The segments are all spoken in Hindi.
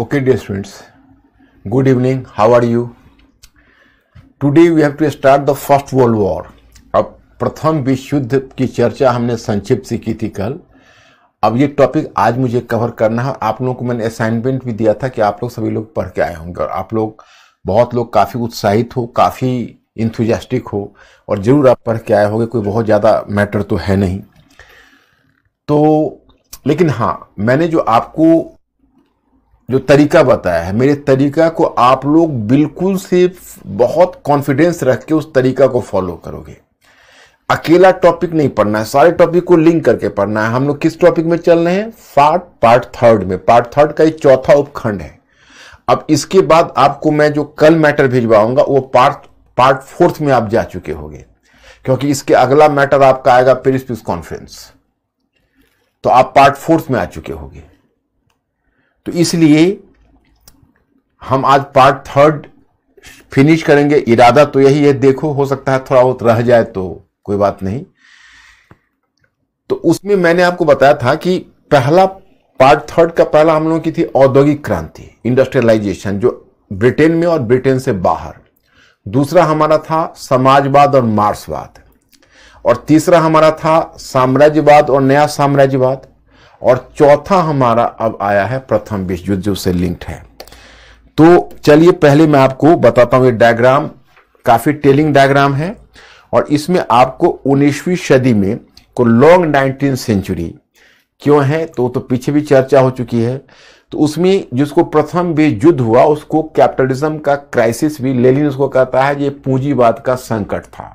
Okay dear students good evening how are you today we have to start the first world war अब प्रथम विश्व युद्ध की चर्चा हमने संक्षिप्त से की थी कल अब ये टॉपिक आज मुझे कवर करना है आप लोगों को मैंने असाइनमेंट भी दिया था कि आप लोग सभी लोग पढ़ के आए होंगे और आप लोग बहुत लोग काफ़ी उत्साहित हो काफ़ी इंथुजास्टिक हो और ज़रूर आप पढ़ के आए होंगे कोई बहुत ज़्यादा मैटर तो है नहीं तो लेकिन हाँ मैंने जो आपको जो तरीका बताया है मेरे तरीका को आप लोग बिल्कुल से बहुत कॉन्फिडेंस रख के उस तरीका को फॉलो करोगे अकेला टॉपिक नहीं पढ़ना है सारे टॉपिक को लिंक करके पढ़ना है हम लोग किस टॉपिक में चल रहे हैं पार्ट पार्ट थर्ड में पार्ट थर्ड का एक चौथा उपखंड है अब इसके बाद आपको मैं जो कल मैटर भिजवाऊंगा वो पार्ट पार्ट फोर्थ में आप जा चुके होंगे क्योंकि इसके अगला मैटर आपका आएगा पेरिस पीस कॉन्फ्रेंस तो आप पार्ट फोर्थ में आ चुके होंगे तो इसलिए हम आज पार्ट थर्ड फिनिश करेंगे इरादा तो यही है देखो हो सकता है थोड़ा बहुत रह जाए तो कोई बात नहीं तो उसमें मैंने आपको बताया था कि पहला पार्ट थर्ड का पहला हम लोगों की थी औद्योगिक क्रांति इंडस्ट्रियलाइजेशन जो ब्रिटेन में और ब्रिटेन से बाहर दूसरा हमारा था समाजवाद और मार्क्सवाद और तीसरा हमारा था साम्राज्यवाद और नया साम्राज्यवाद और चौथा हमारा अब आया है प्रथम विश्व युद्ध जो से लिंक्ड है तो चलिए पहले मैं आपको बताता हूं ये डायग्राम काफ़ी टेलिंग डायग्राम है और इसमें आपको उन्नीसवीं सदी में को लॉन्ग नाइनटीन सेंचुरी क्यों है तो तो पीछे भी चर्चा हो चुकी है तो उसमें जिसको प्रथम भी युद्ध हुआ उसको कैपिटलिज्म का क्राइसिस भी लेलिन उसको कहता है ये पूंजीवाद का संकट था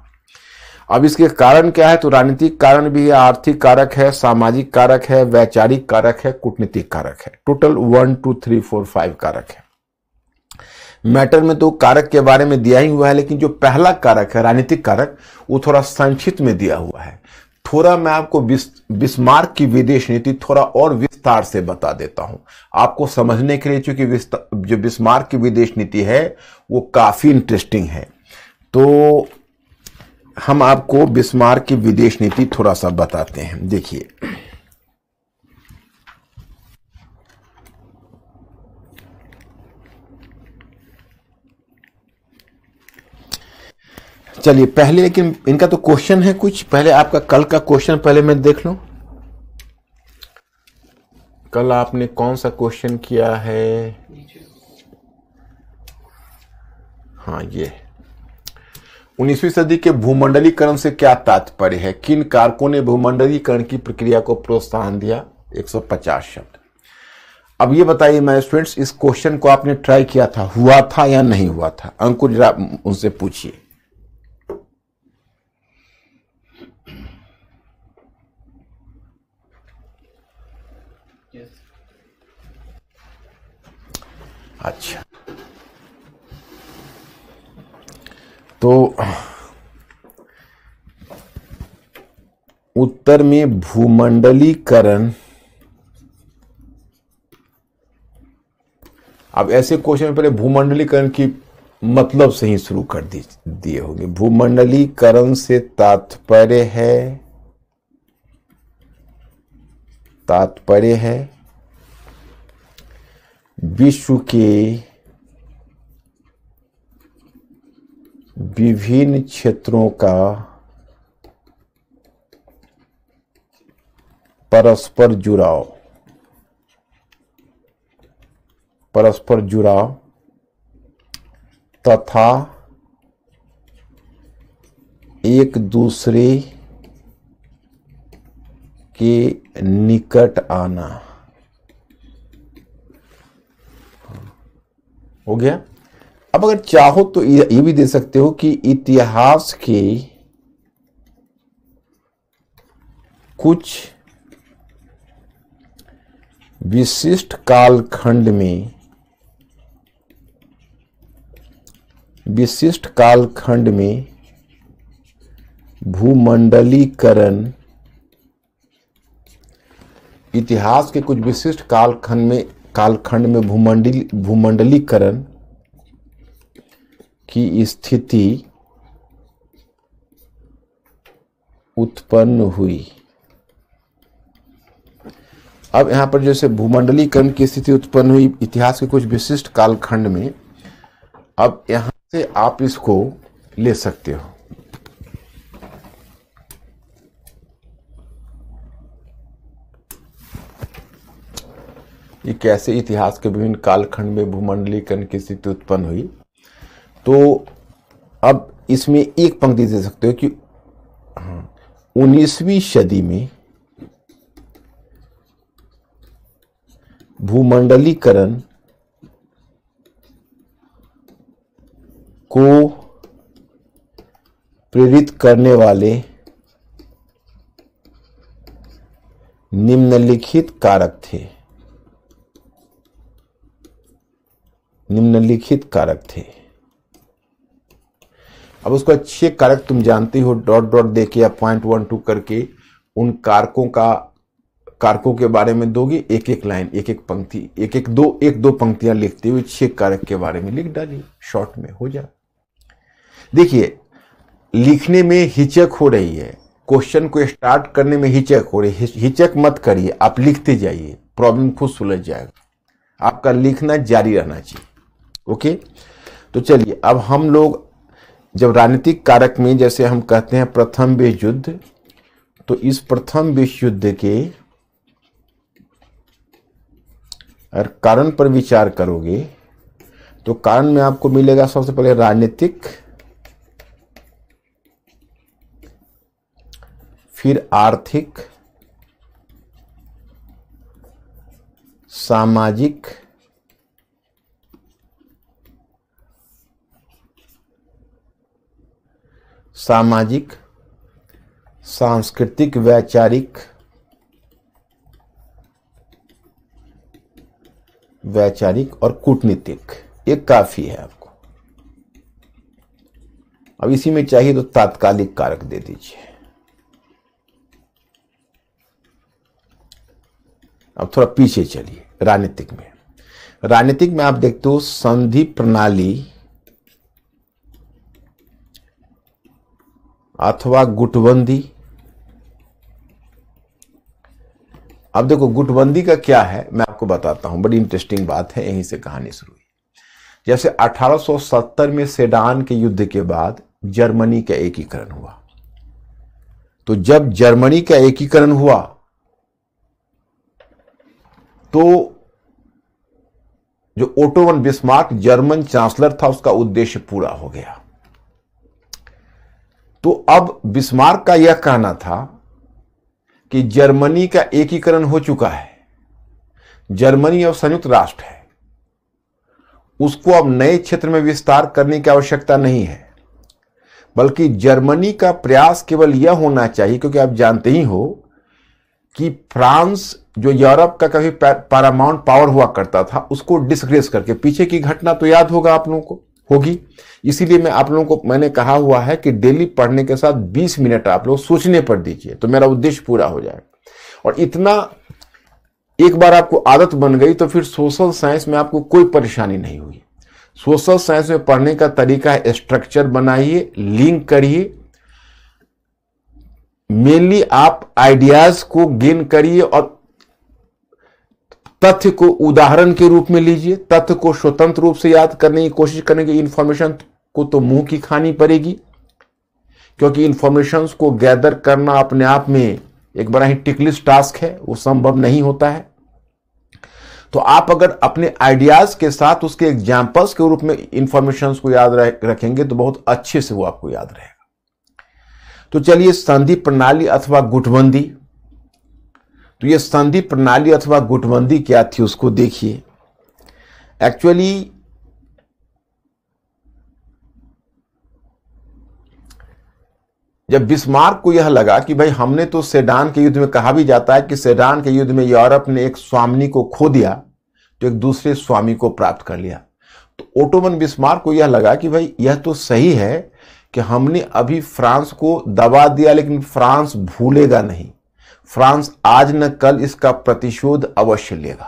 अब इसके कारण क्या है तो राजनीतिक कारण भी है आर्थिक कारक है सामाजिक कारक है वैचारिक कारक है कूटनीतिक कारक है total one two three four five कारक है मैटर में तो कारक के बारे में दिया ही हुआ है लेकिन जो पहला कारक है राजनीतिक कारक वो थोड़ा संक्षिप्त में दिया हुआ है थोड़ा मैं आपको बिस्मार्क की विदेश नीति थोड़ा और विस्तार से बता देता हूं आपको समझने के लिए चूंकि जो बिस्मार्क की विदेश नीति है वो काफी इंटरेस्टिंग है तो हम आपको बिस्मार की विदेश नीति थोड़ा सा बताते हैं देखिए चलिए पहले लेकिन इनका तो क्वेश्चन है कुछ पहले आपका कल का क्वेश्चन पहले मैं देख लू कल आपने कौन सा क्वेश्चन किया है हाँ ये उन्नीसवीं सदी के भूमंडलीकरण से क्या तात्पर्य है किन कारकों ने भूमंडलीकरण की प्रक्रिया को प्रोत्साहन दिया 150 शब्द अब ये बताइए मैं स्टूडेंट्स इस क्वेश्चन को आपने ट्राई किया था हुआ था या नहीं हुआ था अंकुर जरा उनसे पूछिए yes. अच्छा तो उत्तर में भूमंडलीकरण अब ऐसे क्वेश्चन में पहले भूमंडलीकरण की मतलब से ही शुरू कर दिए होंगे भूमंडलीकरण से तात्पर्य है तात्पर्य है विश्व के विभिन्न क्षेत्रों का परस्पर जुड़ाव परस्पर जुड़ाव तथा एक दूसरे के निकट आना हो गया अब अगर चाहो तो ये भी दे सकते हो कि इतिहास के कुछ विशिष्ट कालखंड में विशिष्ट कालखंड में भूमंडलीकरण इतिहास के कुछ विशिष्ट कालखंड में कालखंड में भूमंडली भूमंडलीकरण की स्थिति उत्पन्न हुई अब यहां पर जैसे भूमंडलीकरण की स्थिति उत्पन्न हुई इतिहास के कुछ विशिष्ट कालखंड में अब यहां से आप इसको ले सकते हो ये कैसे इतिहास के विभिन्न कालखंड में भूमंडलीकरण की स्थिति उत्पन्न हुई तो अब इसमें एक पंक्ति दे सकते हो कि हाँ, उन्नीसवीं सदी में भूमंडलीकरण को प्रेरित करने वाले निम्नलिखित कारक थे निम्नलिखित कारक थे अब उसको अच्छे कारक तुम जानती हो डॉट डॉट दे के या पॉइंट वन टू करके उन कारकों का कारकों के बारे में दोगे एक एक लाइन एक एक पंक्ति एक एक दो एक दो पंक्तियां लिखते हुए छह कारक के बारे में लिख डालिए शॉर्ट में हो जा देखिए लिखने में हिचक हो रही है क्वेश्चन को स्टार्ट करने में हिचक हो रही है हिचक मत करिए आप लिखते जाइए प्रॉब्लम खुद सुलझ जाएगा आपका लिखना जारी रहना चाहिए ओके तो चलिए अब हम लोग जब राजनीतिक कारक में जैसे हम कहते हैं प्रथम विश्व युद्ध तो इस प्रथम विश्व युद्ध के अगर कारण पर विचार करोगे तो कारण में आपको मिलेगा सबसे पहले राजनीतिक फिर आर्थिक सामाजिक सामाजिक सांस्कृतिक वैचारिक वैचारिक और कूटनीतिक ये काफी है आपको अब इसी में चाहिए तो तात्कालिक कारक दे दीजिए अब थोड़ा पीछे चलिए राजनीतिक में राजनीतिक में आप देखते हो संधि प्रणाली अथवा गुटबंदी अब देखो गुटबंदी का क्या है मैं आपको बताता हूं बड़ी इंटरेस्टिंग बात है यहीं से कहानी शुरू हुई जैसे 1870 में सेडान के युद्ध के बाद जर्मनी का एकीकरण हुआ तो जब जर्मनी का एकीकरण हुआ तो जो ओटोवन बिस्मार्क जर्मन चांसलर था उसका उद्देश्य पूरा हो गया तो अब बिस्मार्क का यह कहना था कि जर्मनी का एकीकरण हो चुका है जर्मनी अब संयुक्त राष्ट्र है उसको अब नए क्षेत्र में विस्तार करने की आवश्यकता नहीं है बल्कि जर्मनी का प्रयास केवल यह होना चाहिए क्योंकि आप जानते ही हो कि फ्रांस जो यूरोप का कभी पैरामाउंट पावर हुआ करता था उसको डिस्ग्रेस करके पीछे की घटना तो याद होगा आप लोगों को होगी इसीलिए मैं आप लोगों को मैंने कहा हुआ है कि डेली पढ़ने के साथ 20 मिनट आप लोग सोचने पर दीजिए तो मेरा उद्देश्य पूरा हो जाए और इतना एक बार आपको आदत बन गई तो फिर सोशल साइंस में आपको कोई परेशानी नहीं हुई सोशल साइंस में पढ़ने का तरीका स्ट्रक्चर बनाइए लिंक करिए मेनली आप आइडियाज को गेन करिए और तथ्य को उदाहरण के रूप में लीजिए तथ्य को स्वतंत्र रूप से याद करने की कोशिश करेंगे इंफॉर्मेशन को तो मुंह की खानी पड़ेगी क्योंकि इंफॉर्मेशन को गैदर करना अपने आप में एक बड़ा ही टिकलिस टास्क है वो संभव नहीं होता है तो आप अगर अपने आइडियाज के साथ उसके एग्जाम्पल्स के रूप में इंफॉर्मेशन को याद रखेंगे तो बहुत अच्छे से वो आपको याद रहेगा तो चलिए संधि प्रणाली अथवा गुटबंदी तो ये संधि प्रणाली अथवा गुटबंदी क्या थी उसको देखिए एक्चुअली जब बिस्मार्क को यह लगा कि भाई हमने तो सेडान के युद्ध में कहा भी जाता है कि सेडान के युद्ध में यूरोप ने एक स्वामी को खो दिया तो एक दूसरे स्वामी को प्राप्त कर लिया तो ओटोमन बिस्मार्क को यह लगा कि भाई यह तो सही है कि हमने अभी फ्रांस को दबा दिया लेकिन फ्रांस भूलेगा नहीं फ्रांस आज न कल इसका प्रतिशोध अवश्य लेगा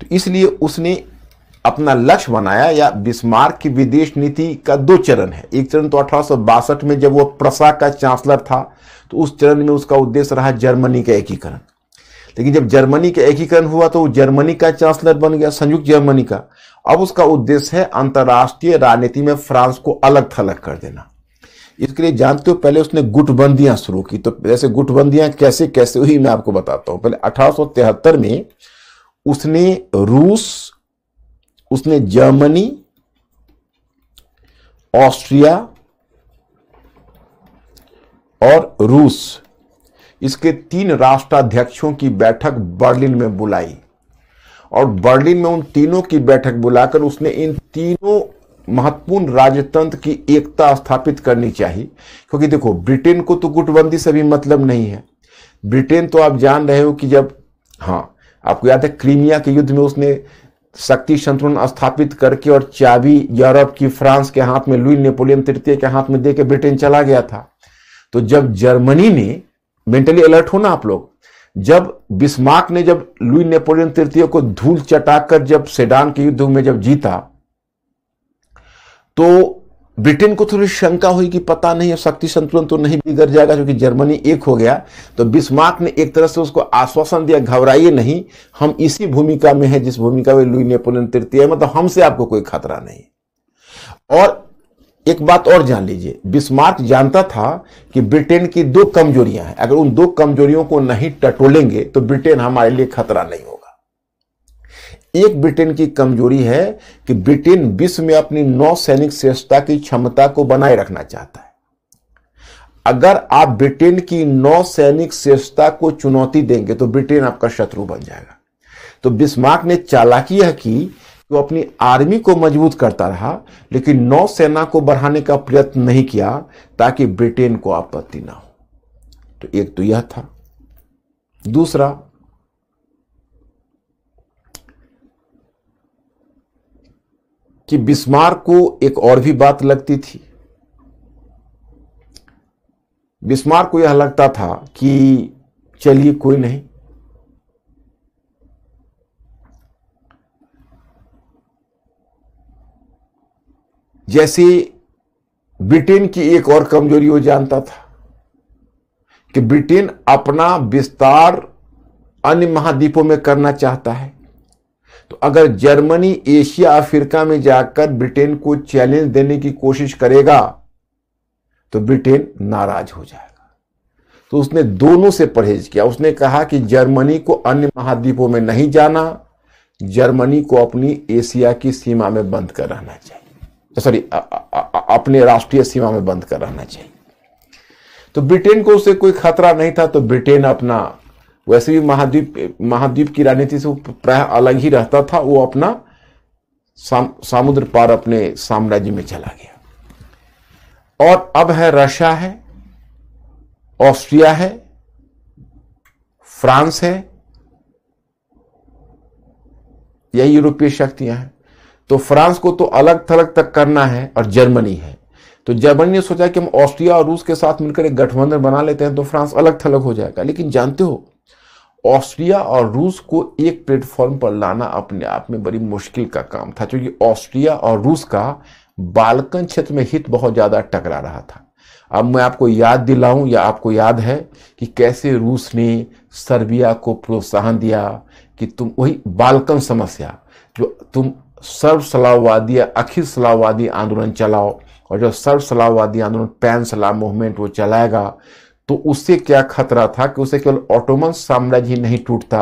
तो इसलिए उसने अपना लक्ष्य बनाया या बिस्मार्क की विदेश नीति का दो चरण है एक चरण तो अठारह में जब वह प्रसा का चांसलर था तो उस चरण में उसका उद्देश्य रहा जर्मनी का एकीकरण लेकिन जब जर्मनी का एकीकरण हुआ तो वो जर्मनी का चांसलर बन गया संयुक्त जर्मनी का अब उसका उद्देश्य है अंतर्राष्ट्रीय राजनीति में फ्रांस को अलग थलग कर देना इसके लिए जानते हो पहले उसने गुटबंदियां शुरू की तो जैसे गुटबंदियां कैसे कैसे हुई मैं आपको बताता हूं पहले अठारह में उसने रूस उसने जर्मनी ऑस्ट्रिया और रूस इसके तीन राष्ट्राध्यक्षों की बैठक बर्लिन में बुलाई और बर्लिन में उन तीनों की बैठक बुलाकर उसने इन तीनों महत्वपूर्ण राजतंत्र की एकता स्थापित करनी चाहिए क्योंकि देखो ब्रिटेन को तो गुटबंदी से भी मतलब नहीं है ब्रिटेन तो आप जान रहे हो कि जब हाँ आपको याद है क्रीमिया के युद्ध में उसने शक्ति संतुलन स्थापित करके और चाबी यूरोप की फ्रांस के हाथ में लुई नेपोलियन तृतीय के हाथ में दे के ब्रिटेन चला गया था तो जब जर्मनी ने मेंटली अलर्ट हो ना आप लोग जब बिस्मार्क ने जब लुई नेपोलियन तृतीय को धूल चटाकर जब सेडान के युद्ध में जब जीता तो ब्रिटेन को थोड़ी शंका हुई कि पता नहीं शक्ति संतुलन तो नहीं बिगड़ जाएगा क्योंकि जर्मनी एक हो गया तो बिस्मार्क ने एक तरह से उसको आश्वासन दिया घबराइए नहीं हम इसी भूमिका में हैं जिस भूमिका में लुई नेपोलियन तृतीय मतलब हमसे आपको कोई खतरा नहीं और एक बात और जान लीजिए बिस्मार्क जानता था कि ब्रिटेन की दो कमजोरियां हैं अगर उन दो कमजोरियों को नहीं टटोलेंगे तो ब्रिटेन हमारे लिए खतरा नहीं होगा एक ब्रिटेन की कमजोरी है कि ब्रिटेन विश्व में अपनी नौ सैनिक श्रेष्ठता की क्षमता को बनाए रखना चाहता है अगर आप ब्रिटेन की नौ सैनिक श्रेष्ठता को चुनौती देंगे तो ब्रिटेन आपका शत्रु बन जाएगा तो बिस्मार्क ने चालाकी यह की वो अपनी आर्मी को मजबूत करता रहा लेकिन नौसेना को बढ़ाने का प्रयत्न नहीं किया ताकि ब्रिटेन को आपत्ति ना हो तो एक तो यह था दूसरा कि बिस्मार को एक और भी बात लगती थी बिस्मार को यह लगता था कि चलिए कोई नहीं जैसे ब्रिटेन की एक और कमजोरी वो जानता था कि ब्रिटेन अपना विस्तार अन्य महाद्वीपों में करना चाहता है तो अगर जर्मनी एशिया अफ्रीका में जाकर ब्रिटेन को चैलेंज देने की कोशिश करेगा तो ब्रिटेन नाराज हो जाएगा तो उसने दोनों से परहेज किया उसने कहा कि जर्मनी को अन्य महाद्वीपों में नहीं जाना जर्मनी को अपनी एशिया की सीमा में बंद कर रहना चाहिए तो सॉरी अपने राष्ट्रीय सीमा में बंद कर रहना चाहिए तो ब्रिटेन को उससे कोई खतरा नहीं था तो ब्रिटेन अपना वैसे भी महाद्वीप महाद्वीप की राजनीति से प्राय अलग ही रहता था वो अपना साम, समुद्र पार अपने साम्राज्य में चला गया और अब है रशिया है ऑस्ट्रिया है फ्रांस है यही यूरोपीय शक्तियां हैं तो फ्रांस को तो अलग थलग तक करना है और जर्मनी है तो जर्मनी ने सोचा कि हम ऑस्ट्रिया और रूस के साथ मिलकर एक गठबंधन बना लेते हैं तो फ्रांस अलग थलग हो जाएगा लेकिन जानते हो ऑस्ट्रिया और रूस को एक प्लेटफॉर्म पर लाना अपने आप में बड़ी मुश्किल का काम था क्योंकि ऑस्ट्रिया और रूस का बालकन क्षेत्र में हित बहुत ज़्यादा टकरा रहा था अब मैं आपको याद दिलाऊं या आपको याद है कि कैसे रूस ने सर्बिया को प्रोत्साहन दिया कि तुम वही बालकन समस्या जो तुम सर्व सलाहवादी या अखिल सलाहवादी आंदोलन चलाओ और जो सर्व सलाहवादी आंदोलन पैन सलाह मूवमेंट वो चलाएगा तो उससे क्या खतरा था कि उसे केवल ऑटोमन साम्राज्य ही नहीं टूटता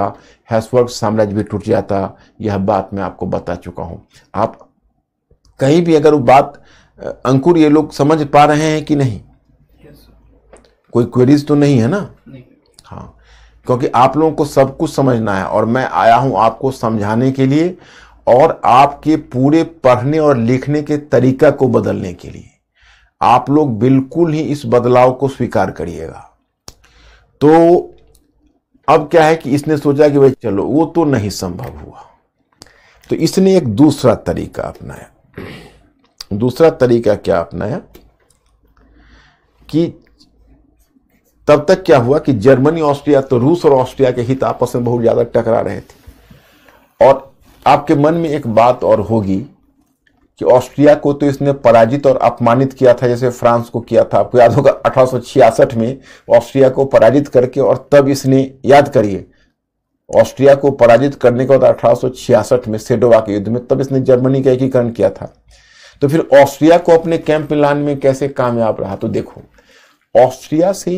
हैसवर्ग साम्राज्य भी टूट जाता यह बात मैं आपको बता चुका हूं आप कहीं भी अगर वो बात अंकुर ये लोग समझ पा रहे हैं कि नहीं कोई क्वेरीज तो नहीं है ना नहीं। हाँ क्योंकि आप लोगों को सब कुछ समझना है और मैं आया हूं आपको समझाने के लिए और आपके पूरे पढ़ने और लिखने के तरीका को बदलने के लिए आप लोग बिल्कुल ही इस बदलाव को स्वीकार करिएगा तो अब क्या है कि इसने सोचा कि भाई चलो वो तो नहीं संभव हुआ तो इसने एक दूसरा तरीका अपनाया दूसरा तरीका क्या अपनाया कि तब तक क्या हुआ कि जर्मनी ऑस्ट्रिया तो रूस और ऑस्ट्रिया के हित आपस में बहुत ज़्यादा टकरा रहे थे और आपके मन में एक बात और होगी कि ऑस्ट्रिया को तो इसने पराजित और अपमानित किया था जैसे फ्रांस को किया था आपको याद होगा अठारह में ऑस्ट्रिया को पराजित करके और तब इसने याद करिए ऑस्ट्रिया को पराजित करने के बाद अठारह में सेडोवा के युद्ध में तब इसने जर्मनी का एकीकरण किया था तो फिर ऑस्ट्रिया को अपने कैंप मिलान में कैसे कामयाब रहा तो देखो ऑस्ट्रिया से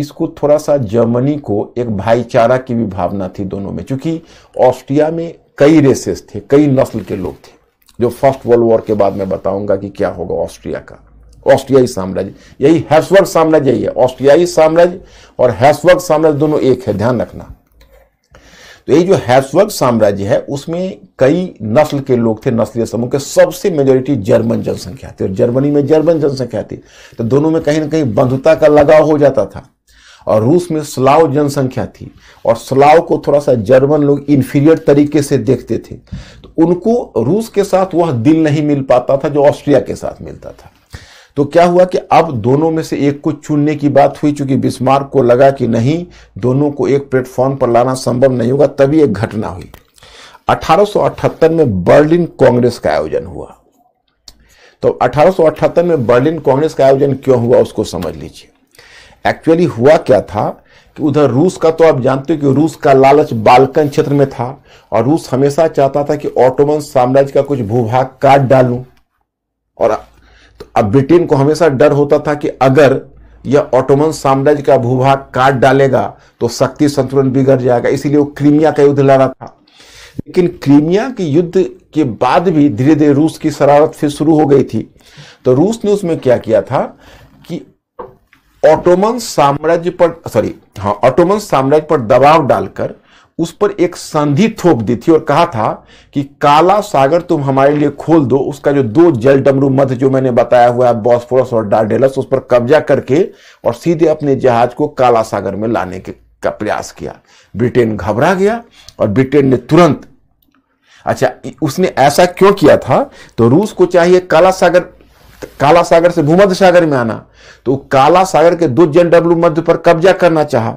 इसको थोड़ा सा जर्मनी को एक भाईचारा की भी भावना थी दोनों में क्योंकि ऑस्ट्रिया में कई रेसेस थे कई नस्ल के लोग थे जो फर्स्ट वर्ल्ड वॉर के बाद मैं बताऊंगा कि क्या होगा ऑस्ट्रिया का ऑस्ट्रियाई साम्राज्य यही हैसवर्ग साम्राज्य यही है ऑस्ट्रियाई साम्राज्य और हैसवर्ग साम्राज्य दोनों एक है ध्यान रखना तो ये जो हैसवर्ग साम्राज्य है उसमें कई नस्ल के लोग थे नस्लीय समूह के सबसे मेजोरिटी जर्मन जनसंख्या थी और जर्मनी में जर्मन जनसंख्या थी तो दोनों में कहीं ना कहीं बंधुता का लगाव हो जाता था और रूस में स्लाव जनसंख्या थी और स्लाव को थोड़ा सा जर्मन लोग इन्फीरियर तरीके से देखते थे उनको रूस के साथ वह दिल नहीं मिल पाता था जो ऑस्ट्रिया के साथ मिलता था तो क्या हुआ कि अब दोनों में से एक को चुनने की बात हुई चूंकि बिस्मार्क को लगा कि नहीं दोनों को एक प्लेटफॉर्म पर लाना संभव नहीं होगा तभी एक घटना हुई 1878 में बर्लिन कांग्रेस का आयोजन हुआ तो 1878 में बर्लिन कांग्रेस का आयोजन क्यों हुआ उसको समझ लीजिए एक्चुअली हुआ क्या था कि उधर रूस का तो आप जानते हो कि रूस का लालच बालकन क्षेत्र में था और रूस हमेशा चाहता था कि ऑटोमन साम्राज्य का कुछ भूभाग काट डालूं और तो अब ब्रिटेन को हमेशा डर होता था कि अगर यह ऑटोमन साम्राज्य का भूभाग काट डालेगा तो शक्ति संतुलन बिगड़ जाएगा इसीलिए वो क्रीमिया का युद्ध लड़ा था लेकिन क्रीमिया के युद्ध के बाद भी धीरे धीरे रूस की शरारत फिर शुरू हो गई थी तो रूस ने उसमें क्या किया था ऑटोमन साम्राज्य पर सॉरी हाँ ऑटोमन साम्राज्य पर दबाव डालकर उस पर एक संधि थोप दी थी और कहा था कि काला सागर तुम हमारे लिए खोल दो उसका जो दो जल डमरू मध्य जो मैंने बताया हुआ है बॉस्फोरस और डार्डेलस उस पर कब्जा करके और सीधे अपने जहाज को काला सागर में लाने के का प्रयास किया ब्रिटेन घबरा गया और ब्रिटेन ने तुरंत अच्छा उसने ऐसा क्यों किया था तो रूस को चाहिए काला सागर काला सागर से भूमध्य सागर में आना तो काला सागर के दो जन डब्ल्यू मध्य पर कब्जा करना चाहा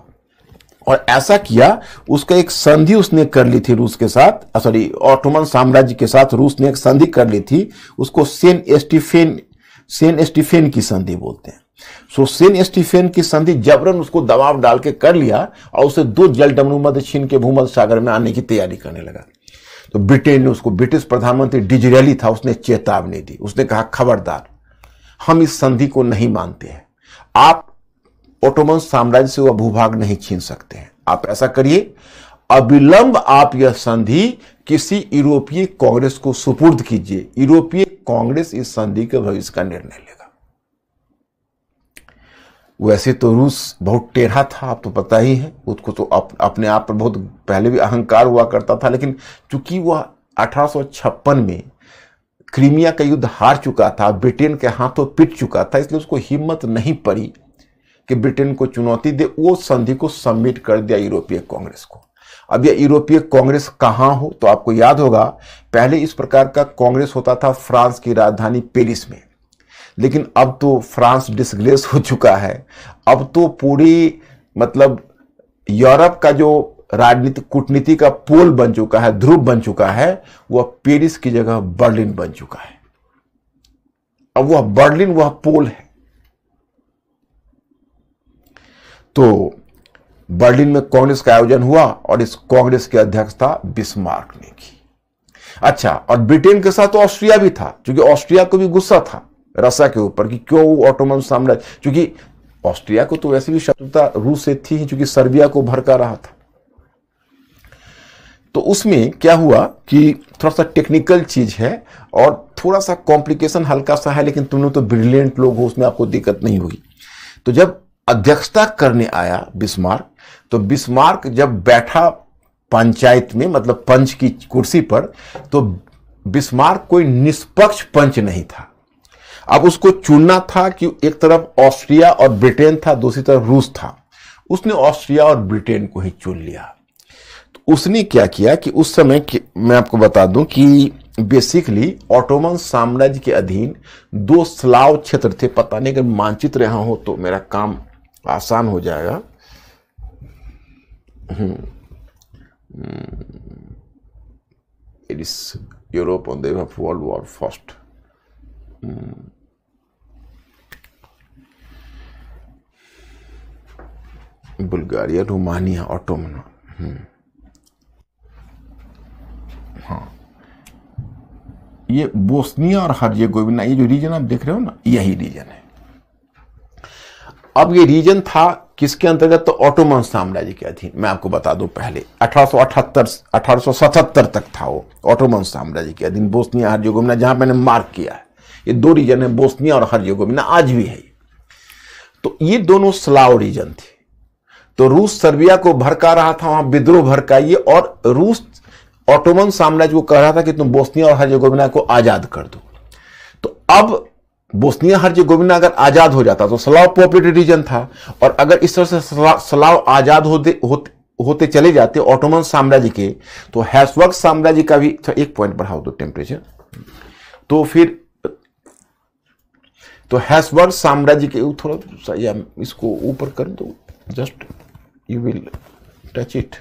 और ऐसा किया उसका एक संधि उसने कर ली थी रूस के साथ सॉरी ऑटोमन साम्राज्य के साथ रूस ने एक संधि कर ली थी उसको सेन एस्टिफेन सेन एस्टिफेन की संधि बोलते हैं सो सेन एस्टिफेन की संधि जबरन उसको दबाव डाल के कर लिया और उसे दो जल डमरू मध्य छीन के भूमध्य सागर में आने की तैयारी करने लगा तो ब्रिटेन ने उसको ब्रिटिश प्रधानमंत्री डिजरेली था उसने चेतावनी दी उसने कहा खबरदार हम इस संधि को नहीं मानते हैं आप ओटोमन साम्राज्य से वह भूभाग नहीं छीन सकते हैं आप ऐसा करिए अविलंब आप यह संधि किसी यूरोपीय कांग्रेस को सुपुर्द कीजिए यूरोपीय कांग्रेस इस संधि के भविष्य का निर्णय लेगा वैसे तो रूस बहुत टेढ़ा था आप तो पता ही है उसको तो अप, अपने आप पर बहुत पहले भी अहंकार हुआ करता था लेकिन चूंकि वह अठारह में क्रीमिया का युद्ध हार चुका था ब्रिटेन के हाथों पिट चुका था इसलिए उसको हिम्मत नहीं पड़ी कि ब्रिटेन को चुनौती दे वो संधि को सबमिट कर दिया यूरोपीय कांग्रेस को अब यह यूरोपीय कांग्रेस कहाँ हो तो आपको याद होगा पहले इस प्रकार का कांग्रेस होता था फ्रांस की राजधानी पेरिस में लेकिन अब तो फ्रांस डिसग्लेस हो चुका है अब तो पूरी मतलब यूरोप का जो राजनीति कूटनीति का पोल बन चुका है ध्रुव बन चुका है वह पेरिस की जगह बर्लिन बन चुका है अब वह बर्लिन वह पोल है तो बर्लिन में कांग्रेस का आयोजन हुआ और इस कांग्रेस की अध्यक्षता बिस्मार्क ने की अच्छा और ब्रिटेन के साथ ऑस्ट्रिया भी था क्योंकि ऑस्ट्रिया को भी गुस्सा था रसा के ऊपर कि क्यों ऑटोमन साम्राज्य क्योंकि ऑस्ट्रिया को तो वैसे भी शत्रुता रूस से थी ही चूंकि सर्बिया को भड़का रहा था तो उसमें क्या हुआ कि थोड़ा सा टेक्निकल चीज़ है और थोड़ा सा कॉम्प्लिकेशन हल्का सा है लेकिन तुम लोग तो ब्रिलियंट लोग हो उसमें आपको दिक्कत नहीं होगी तो जब अध्यक्षता करने आया बिस्मार्क तो बिस्मार्क जब बैठा पंचायत में मतलब पंच की कुर्सी पर तो बिस्मार्क कोई निष्पक्ष पंच नहीं था अब उसको चुनना था कि एक तरफ ऑस्ट्रिया और ब्रिटेन था दूसरी तरफ रूस था उसने ऑस्ट्रिया और ब्रिटेन को ही चुन लिया उसने क्या किया कि उस समय कि, मैं आपको बता दूं कि बेसिकली ऑटोमन साम्राज्य के अधीन दो स्लाव क्षेत्र थे पता नहीं अगर मानचित्र यहां हो तो मेरा काम आसान हो जाएगा it is Europe on the world war first Bulgaria Romania Ottoman ये बोस्निया और हर्जेगोविना ये जो रीजन आप देख रहे हो ना यही रीजन है अब ये रीजन था किसके अंतर्गत तो ऑटोमन साम्राज्य के अधीन मैं आपको बता दूं पहले 1878 1877 तक था वो ऑटोमन साम्राज्य के अधीन बोस्निया हर्जेगोविना जहां मैंने मार्क किया है ये दो रीजन है बोस्निया और हर्जेगोविना आज भी है तो ये दोनों स्लाव रीजन थे तो रूस सर्बिया को भरका रहा था वहां विद्रोह भड़काइए और रूस ऑटोमन साम्राज्य को कह रहा था कि तुम बोस्निया और हर्जेगोविना को आजाद कर दो तो अब बोस्निया हर्जेगोविना अगर आजाद हो जाता तो सलाव पॉपुलेटेड रीजन था और अगर इस तरह से सलाव, आजाद होते होते चले जाते ऑटोमन साम्राज्य के तो हैसवर्ग साम्राज्य का भी तो एक पॉइंट बढ़ाओ दो टेम्परेचर तो फिर तो हैसवर्ग साम्राज्य के थोड़ा या इसको ऊपर कर दो just you will touch it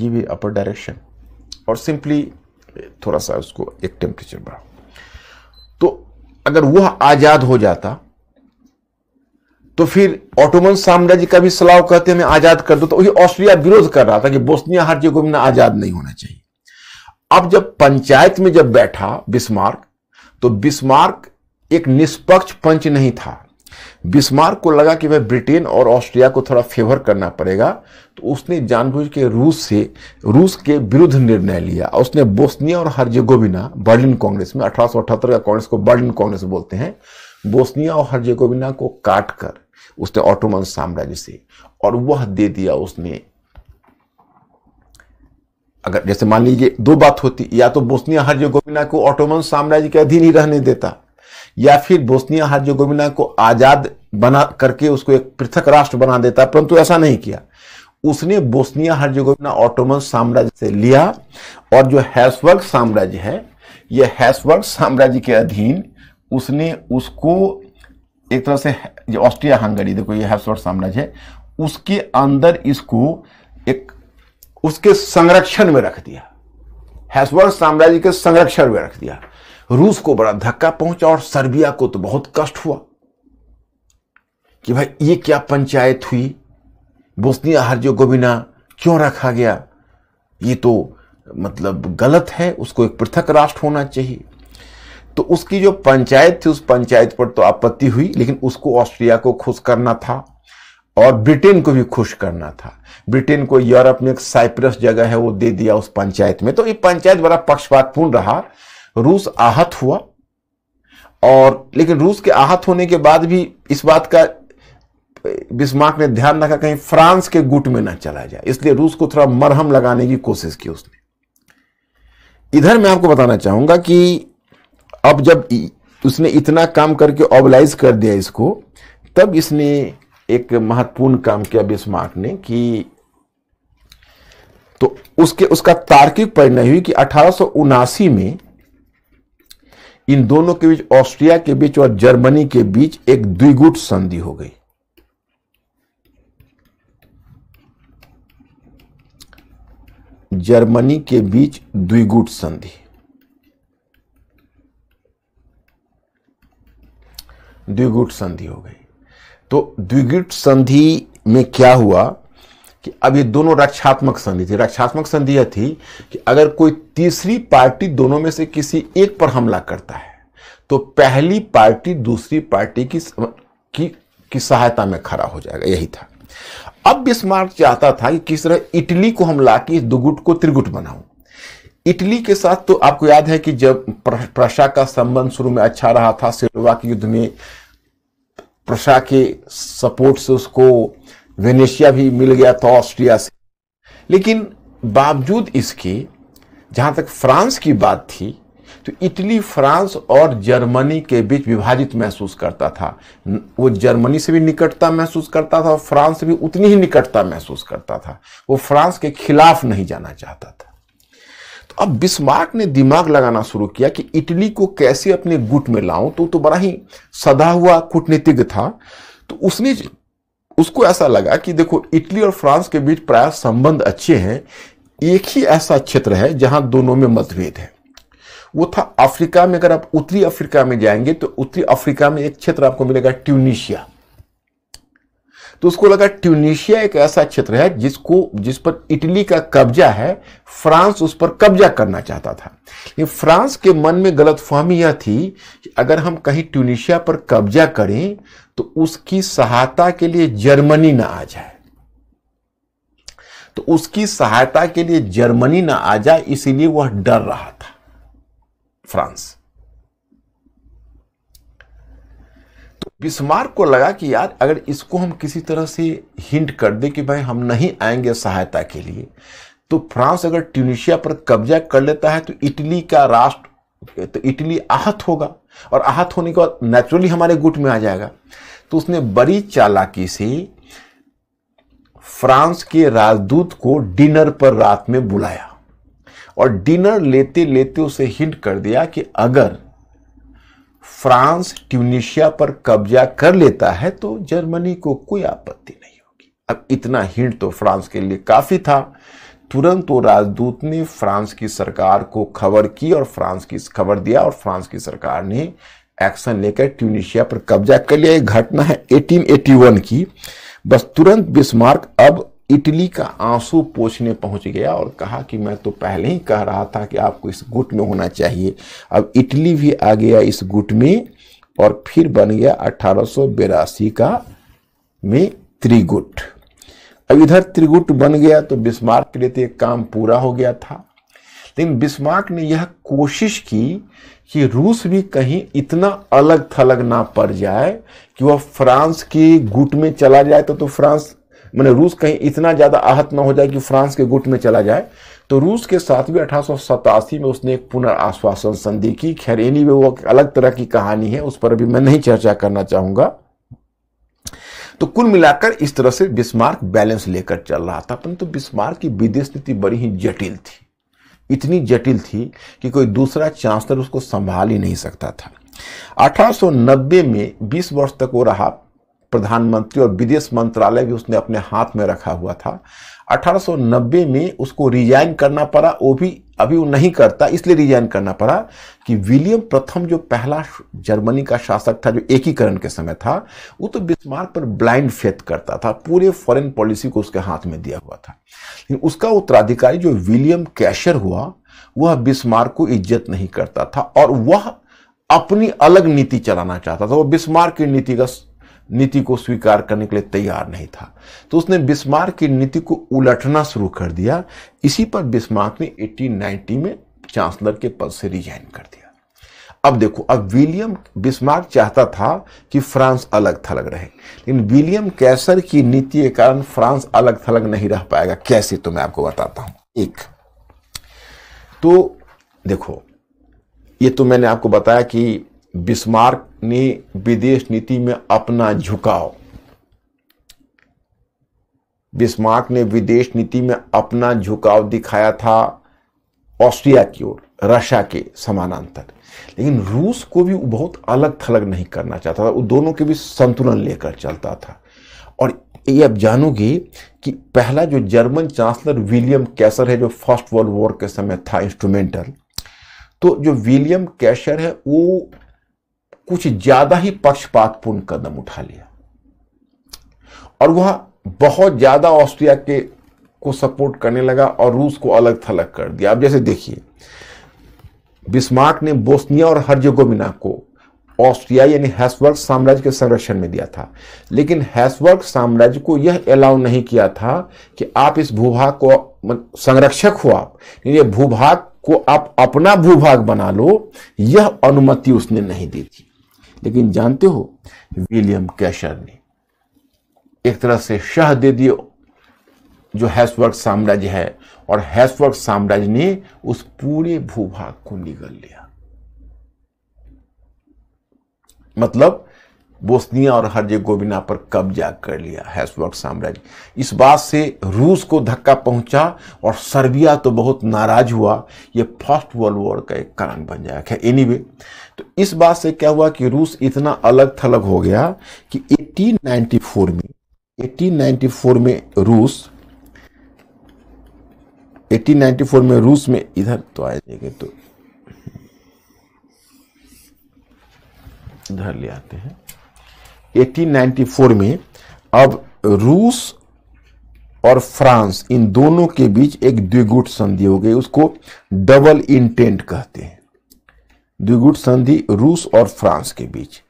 give a upper direction और सिंपली थोड़ा सा उसको एक टेम्परेचर बढ़ाओ तो अगर वह आज़ाद हो जाता तो फिर ऑटोमन साम्राज्य का भी सलाह कहते हमें आज़ाद कर दो तो वही ऑस्ट्रिया विरोध कर रहा था कि बोस्निया हर जगह आज़ाद नहीं होना चाहिए अब जब पंचायत में जब बैठा बिस्मार्क तो बिस्मार्क एक निष्पक्ष पंच नहीं था बिस्मार्क को लगा कि मैं ब्रिटेन और ऑस्ट्रिया को थोड़ा फेवर करना पड़ेगा तो उसने जानबूझ के रूस से रूस के विरुद्ध निर्णय लिया और उसने बोस्निया और हर्जेगोविना बर्लिन कांग्रेस में अठारह का कांग्रेस को बर्लिन कांग्रेस बोलते हैं बोस्निया और हर्जेगोविना को काट कर उसने ऑटोमन साम्राज्य से और वह दे दिया उसने अगर जैसे मान लीजिए दो बात होती या तो बोस्निया हर्जेगोविना को ऑटोमन साम्राज्य के अधीन ही रहने देता या फिर बोस्निया हार्जोगोविना को आजाद बना करके उसको एक पृथक राष्ट्र बना देता परंतु ऐसा नहीं किया उसने बोस्निया हार्जोगोविना ऑटोमन साम्राज्य से लिया और जो हैसवर्ग साम्राज्य है यह हैसवर्ग साम्राज्य के अधीन उसने उसको एक तरह से ऑस्ट्रिया हंगरी देखो ये हैसवर्ग साम्राज्य है उसके अंदर इसको एक उसके संरक्षण में रख दिया हैसवर्ग साम्राज्य के संरक्षण में रख दिया रूस को बड़ा धक्का पहुंचा और सर्बिया को तो बहुत कष्ट हुआ कि भाई ये क्या पंचायत हुई बोस्निया हर्जोगोविना क्यों रखा गया ये तो मतलब गलत है उसको एक पृथक राष्ट्र होना चाहिए तो उसकी जो पंचायत थी उस पंचायत पर तो आपत्ति हुई लेकिन उसको ऑस्ट्रिया को खुश करना था और ब्रिटेन को भी खुश करना था ब्रिटेन को यूरोप में एक साइप्रस जगह है वो दे दिया उस पंचायत में तो ये पंचायत बड़ा पक्षपातपूर्ण रहा रूस आहत हुआ और लेकिन रूस के आहत होने के बाद भी इस बात का बिस्मार्क ने ध्यान रखा कहीं फ्रांस के गुट में ना चला जाए इसलिए रूस को थोड़ा मरहम लगाने की कोशिश की उसने इधर मैं आपको बताना चाहूंगा कि अब जब उसने इतना काम करके ऑबलाइज कर दिया इसको तब इसने एक महत्वपूर्ण काम किया बिस्मार्क ने कि तो उसके उसका तार्किक परिणय हुई कि अठारह में इन दोनों के बीच ऑस्ट्रिया के बीच और जर्मनी के बीच एक द्विगुट संधि हो गई जर्मनी के बीच द्विगुट संधि द्विगुट संधि हो गई तो द्विगुट संधि में क्या हुआ कि अब ये दोनों रक्षात्मक संधि थी रक्षात्मक संधि यह थी कि अगर कोई तीसरी पार्टी दोनों में से किसी एक पर हमला करता है तो पहली पार्टी दूसरी पार्टी की की, की सहायता में खड़ा हो जाएगा यही था अब बिस्मार्क चाहता था कि किस तरह इटली को हमला की इस दुगुट को त्रिगुट बनाऊं इटली के साथ तो आपको याद है कि जब प्रशा का संबंध शुरू में अच्छा रहा था सेवा के युद्ध में प्रशा के सपोर्ट से उसको वेनेशिया भी मिल गया था ऑस्ट्रिया से लेकिन बावजूद इसके जहां तक फ्रांस की बात थी तो इटली फ्रांस और जर्मनी के बीच विभाजित महसूस करता था वो जर्मनी से भी निकटता महसूस करता था और फ्रांस से भी उतनी ही निकटता महसूस करता था वो फ्रांस के खिलाफ नहीं जाना चाहता था तो अब बिस्मार्क ने दिमाग लगाना शुरू किया कि इटली को कैसे अपने गुट में लाऊं तो तो बड़ा ही सदा हुआ कूटनीतिज्ञ था तो उसने उसको ऐसा लगा कि देखो इटली और फ्रांस के बीच प्राय संबंध अच्छे हैं एक ही ऐसा क्षेत्र है जहां दोनों में मतभेद है वो था अफ्रीका में अगर आप उत्तरी अफ्रीका में जाएंगे तो उत्तरी अफ्रीका में एक क्षेत्र आपको मिलेगा ट्यूनिशिया तो उसको लगा ट्यूनिशिया एक ऐसा क्षेत्र है जिसको जिस पर इटली का कब्जा है फ्रांस उस पर कब्जा करना चाहता था ये फ्रांस के मन में गलत फहमी यह थी कि अगर हम कहीं ट्यूनिशिया पर कब्जा करें तो उसकी सहायता के लिए जर्मनी ना आ जाए तो उसकी सहायता के लिए जर्मनी ना आ जाए इसीलिए वह डर रहा था फ्रांस बिस्मार्क को लगा कि यार अगर इसको हम किसी तरह से हिंट कर दे कि भाई हम नहीं आएंगे सहायता के लिए तो फ्रांस अगर ट्यूनिशिया पर कब्जा कर लेता है तो इटली का राष्ट्र तो इटली आहत होगा और आहत होने के बाद नेचुरली हमारे गुट में आ जाएगा तो उसने बड़ी चालाकी से फ्रांस के राजदूत को डिनर पर रात में बुलाया और डिनर लेते लेते उसे हिंट कर दिया कि अगर फ्रांस ट्यूनिशिया पर कब्जा कर लेता है तो जर्मनी को कोई आपत्ति नहीं होगी अब इतना हिंट तो फ्रांस के लिए काफ़ी था तुरंत वो राजदूत ने फ्रांस की सरकार को खबर की और फ्रांस की खबर दिया और फ्रांस की सरकार ने एक्शन लेकर ट्यूनिशिया पर कब्जा कर लिया घटना है 1881 की बस तुरंत बिस्मार्क अब इटली का आंसू पोछने पहुंच गया और कहा कि मैं तो पहले ही कह रहा था कि आपको इस गुट में होना चाहिए अब इटली भी आ गया इस गुट में और फिर बन गया अठारह का में त्रिगुट अब इधर त्रिगुट बन गया तो बिस्मार्क के लिए तो एक काम पूरा हो गया था लेकिन बिस्मार्क ने यह कोशिश की कि रूस भी कहीं इतना अलग थलग ना पड़ जाए कि वह फ्रांस के गुट में चला जाए तो, तो फ्रांस मैंने रूस कहीं इतना ज़्यादा आहत ना हो जाए कि फ्रांस के गुट में चला जाए तो रूस के साथ भी अठारह में उसने एक पुनर्आश्वासन संधि की खैर एनी वे वो अलग तरह की कहानी है उस पर अभी मैं नहीं चर्चा करना चाहूँगा तो कुल मिलाकर इस तरह से बिस्मार्क बैलेंस लेकर चल रहा था परंतु तो बिस्मार्क की विदेश नीति बड़ी ही जटिल थी इतनी जटिल थी कि कोई दूसरा चांसलर उसको संभाल ही नहीं सकता था 1890 में 20 वर्ष तक वो रहा प्रधानमंत्री और विदेश मंत्रालय भी उसने अपने हाथ में रखा हुआ था 1890 में उसको रिजाइन करना पड़ा वो भी अभी वो नहीं करता इसलिए रिजाइन करना पड़ा कि विलियम प्रथम जो पहला जर्मनी का शासक था जो एकीकरण के समय था वो तो बिस्मार्क पर ब्लाइंड फेथ करता था पूरे फॉरेन पॉलिसी को उसके हाथ में दिया हुआ था लेकिन उसका उत्तराधिकारी जो विलियम कैशर हुआ वह बिस्मार्क को इज्जत नहीं करता था और वह अपनी अलग नीति चलाना चाहता था वह बिस्मार्क की नीति का नीति को स्वीकार करने के लिए तैयार नहीं था तो उसने बिस्मार्क की नीति को उलटना शुरू कर दिया इसी पर बिस्मार्क ने 1890 में चांसलर के पद से रिजाइन कर दिया अब देखो अब विलियम बिस्मार्क चाहता था कि फ्रांस अलग थलग रहे लेकिन विलियम कैसर की नीति के कारण फ्रांस अलग थलग नहीं रह पाएगा कैसे तो मैं आपको बताता हूं एक तो देखो ये तो मैंने आपको बताया कि बिस्मार्क ने विदेश नीति में अपना झुकाव बिस्मार्क ने विदेश नीति में अपना झुकाव दिखाया था ऑस्ट्रिया की ओर रशिया के समानांतर लेकिन रूस को भी बहुत अलग थलग नहीं करना चाहता था वो दोनों के भी संतुलन लेकर चलता था और ये आप जानोगे कि पहला जो जर्मन चांसलर विलियम कैसर है जो फर्स्ट वर्ल्ड वॉर के समय था इंस्ट्रूमेंटल तो जो विलियम कैशर है वो कुछ ज्यादा ही पक्षपातपूर्ण कदम उठा लिया और वह बहुत ज्यादा ऑस्ट्रिया के को सपोर्ट करने लगा और रूस को अलग थलग कर दिया आप जैसे देखिए बिस्मार्क ने बोस्निया और हर्जोगोविना को ऑस्ट्रिया यानी हैसवर्ग साम्राज्य के संरक्षण में दिया था लेकिन हैसवर्ग साम्राज्य को यह अलाउ नहीं किया था कि आप इस भूभाग को संरक्षक हो आप भूभाग को आप अपना भूभाग बना लो यह अनुमति उसने नहीं दी थी लेकिन जानते हो विलियम कैशर ने एक तरह से शह दे दिए जो हैसवर्ग साम्राज्य है और हैसवर्ग साम्राज्य ने उस पूरे भूभाग को निगल लिया मतलब बोस्निया और हर्जेगोविना पर कब्जा कर लिया हैसवर्ग साम्राज्य इस बात से रूस को धक्का पहुंचा और सर्बिया तो बहुत नाराज हुआ यह फर्स्ट वर्ल्ड वॉर का एक कारण बन जाया खैर एनीवे तो इस बात से क्या हुआ कि रूस इतना अलग थलग हो गया कि 1894 में 1894 में रूस 1894 में रूस में इधर तो आ जाएंगे तो इधर ले आते हैं 1894 में अब रूस और फ्रांस इन दोनों के बीच एक द्विगुट संधि हो गई उसको डबल इंटेंट कहते हैं द्विगुट संधि रूस और फ्रांस के बीच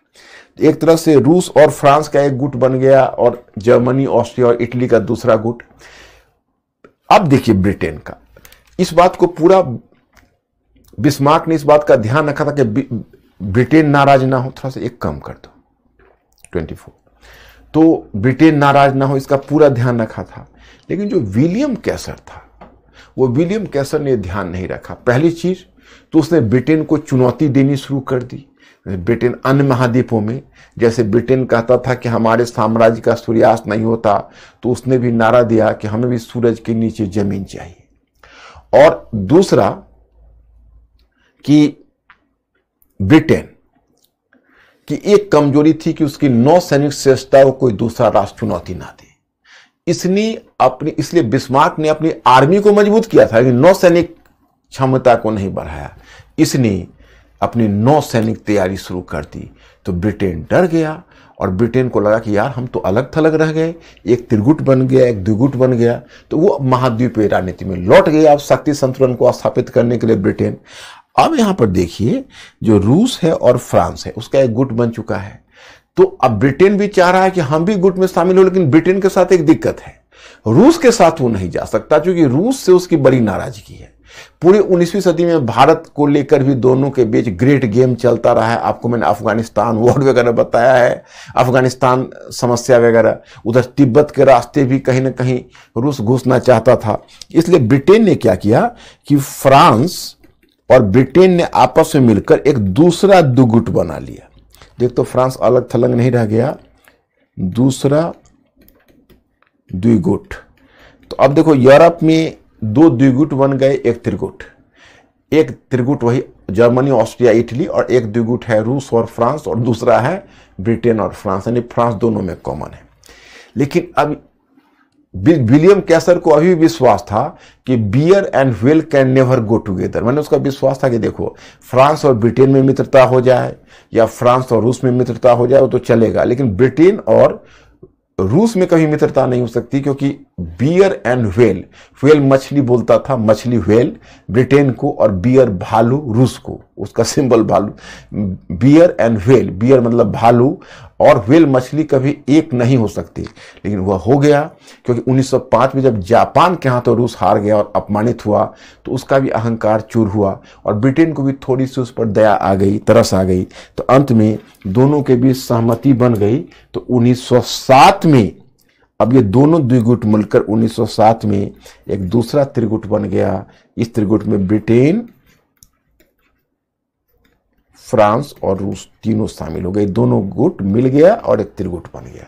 एक तरह से रूस और फ्रांस का एक गुट बन गया और जर्मनी ऑस्ट्रिया और इटली का दूसरा गुट अब देखिए ब्रिटेन का इस बात को पूरा बिस्मार्क ने इस बात का ध्यान रखा था कि ब्रिटेन नाराज ना हो थोड़ा सा एक कम कर दो 1624 तो ब्रिटेन नाराज ना हो इसका पूरा ध्यान रखा था लेकिन जो विलियम कैसर था वो विलियम कैसर ने ध्यान नहीं रखा पहली चीज तो उसने ब्रिटेन को चुनौती देनी शुरू कर दी ब्रिटेन अन्य महाद्वीपों में जैसे ब्रिटेन कहता था कि हमारे साम्राज्य का सूर्यास्त नहीं होता तो उसने भी नारा दिया कि हमें भी सूरज के नीचे जमीन चाहिए और दूसरा कि ब्रिटेन कि एक कमजोरी थी कि उसकी नौ सैनिक श्रेष्ठता को कोई दूसरा राष्ट्र चुनौती ना दे इसलिए अपनी इसलिए बिस्मार्क ने अपनी आर्मी को मजबूत किया था लेकिन नौ सैनिक क्षमता को नहीं बढ़ाया इसने अपनी नौ सैनिक तैयारी शुरू कर दी तो ब्रिटेन डर गया और ब्रिटेन को लगा कि यार हम तो अलग थलग रह गए एक त्रिगुट बन गया एक द्विगुट बन गया तो वो महाद्वीपीय राजनीति में लौट गया अब शक्ति संतुलन को स्थापित करने के लिए ब्रिटेन अब यहां पर देखिए जो रूस है और फ्रांस है उसका एक गुट बन चुका है तो अब ब्रिटेन भी चाह रहा है कि हम भी गुट में शामिल हो लेकिन ब्रिटेन के साथ एक दिक्कत है रूस के साथ वो नहीं जा सकता क्योंकि रूस से उसकी बड़ी नाराजगी है पूरी 19वीं सदी में भारत को लेकर भी दोनों के बीच ग्रेट गेम चलता रहा है आपको मैंने अफगानिस्तान वॉर वगैरह बताया है अफगानिस्तान समस्या वगैरह उधर तिब्बत के रास्ते भी कहीं ना कहीं रूस घुसना चाहता था इसलिए ब्रिटेन ने क्या किया कि फ्रांस और ब्रिटेन ने आपस में मिलकर एक दूसरा दुगुट बना लिया देख तो फ्रांस अलग थलग नहीं रह गया दूसरा द्विगुट तो अब देखो यूरोप में दो द्विगुट बन गए एक त्रिगुट एक त्रिगुट वही जर्मनी ऑस्ट्रिया इटली और एक द्विगुट है रूस और फ्रांस और दूसरा है ब्रिटेन और फ्रांस यानी फ्रांस दोनों में कॉमन है लेकिन अब विलियम कैसर को अभी विश्वास था कि bear and well can never go together मैंने उसका विश्वास था कि देखो फ्रांस और ब्रिटेन में मित्रता हो जाए या फ्रांस और रूस में मित्रता हो जाए वो तो चलेगा लेकिन ब्रिटेन और रूस में कभी मित्रता नहीं हो सकती क्योंकि बियर एंड व्हेल व्हेल मछली बोलता था मछली व्हेल ब्रिटेन को और बियर भालू रूस को उसका सिंबल भालू बियर एंड व्हेल बियर मतलब भालू और व्हेल मछली कभी एक नहीं हो सकती लेकिन वह हो गया क्योंकि 1905 में जब जापान के हाथों रूस हार गया और अपमानित हुआ तो उसका भी अहंकार चूर हुआ और ब्रिटेन को भी थोड़ी सी उस पर दया आ गई तरस आ गई तो अंत में दोनों के बीच सहमति बन गई तो 1907 में अब ये दोनों द्विगुट मिलकर 1907 में एक दूसरा त्रिगुट बन गया इस त्रिगुट में ब्रिटेन फ्रांस और रूस तीनों शामिल हो गए दोनों गुट मिल गया और एक त्रिगुट बन गया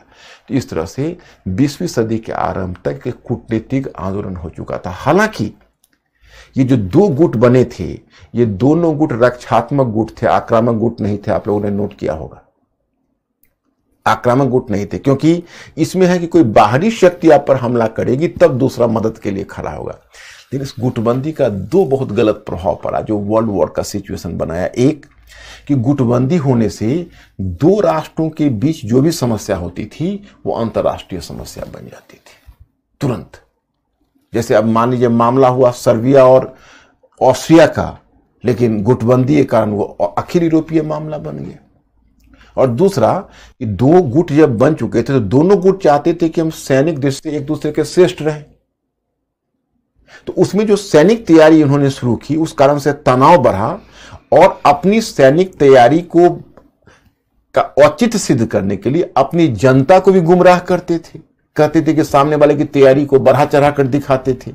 तो इस तरह से बीसवीं सदी के आरंभ तक एक कूटनीतिक आंदोलन हो चुका था हालांकि ये जो दो गुट बने थे ये दोनों गुट रक्षात्मक गुट थे आक्रामक गुट नहीं थे आप लोगों ने नोट किया होगा आक्रामक गुट नहीं थे क्योंकि इसमें है कि कोई बाहरी शक्ति आप पर हमला करेगी तब दूसरा मदद के लिए खड़ा होगा लेकिन इस गुटबंदी का दो बहुत गलत प्रभाव पड़ा जो वर्ल्ड वॉर का सिचुएशन बनाया एक कि गुटबंदी होने से दो राष्ट्रों के बीच जो भी समस्या होती थी वो अंतर्राष्ट्रीय समस्या बन जाती थी तुरंत जैसे अब मान लीजिए मामला हुआ सर्बिया और ऑस्ट्रिया का लेकिन गुटबंदी के कारण वो अखिल यूरोपीय मामला बन गया और दूसरा कि दो गुट जब बन चुके थे तो दोनों गुट चाहते थे कि हम सैनिक दृष्टि एक दूसरे के श्रेष्ठ रहे तो उसमें जो सैनिक तैयारी उन्होंने शुरू की उस कारण से तनाव बढ़ा और अपनी सैनिक तैयारी को का औचित्य सिद्ध करने के लिए अपनी जनता को भी गुमराह करते थे कहते थे कि सामने वाले की तैयारी को बढ़ा चढ़ा कर दिखाते थे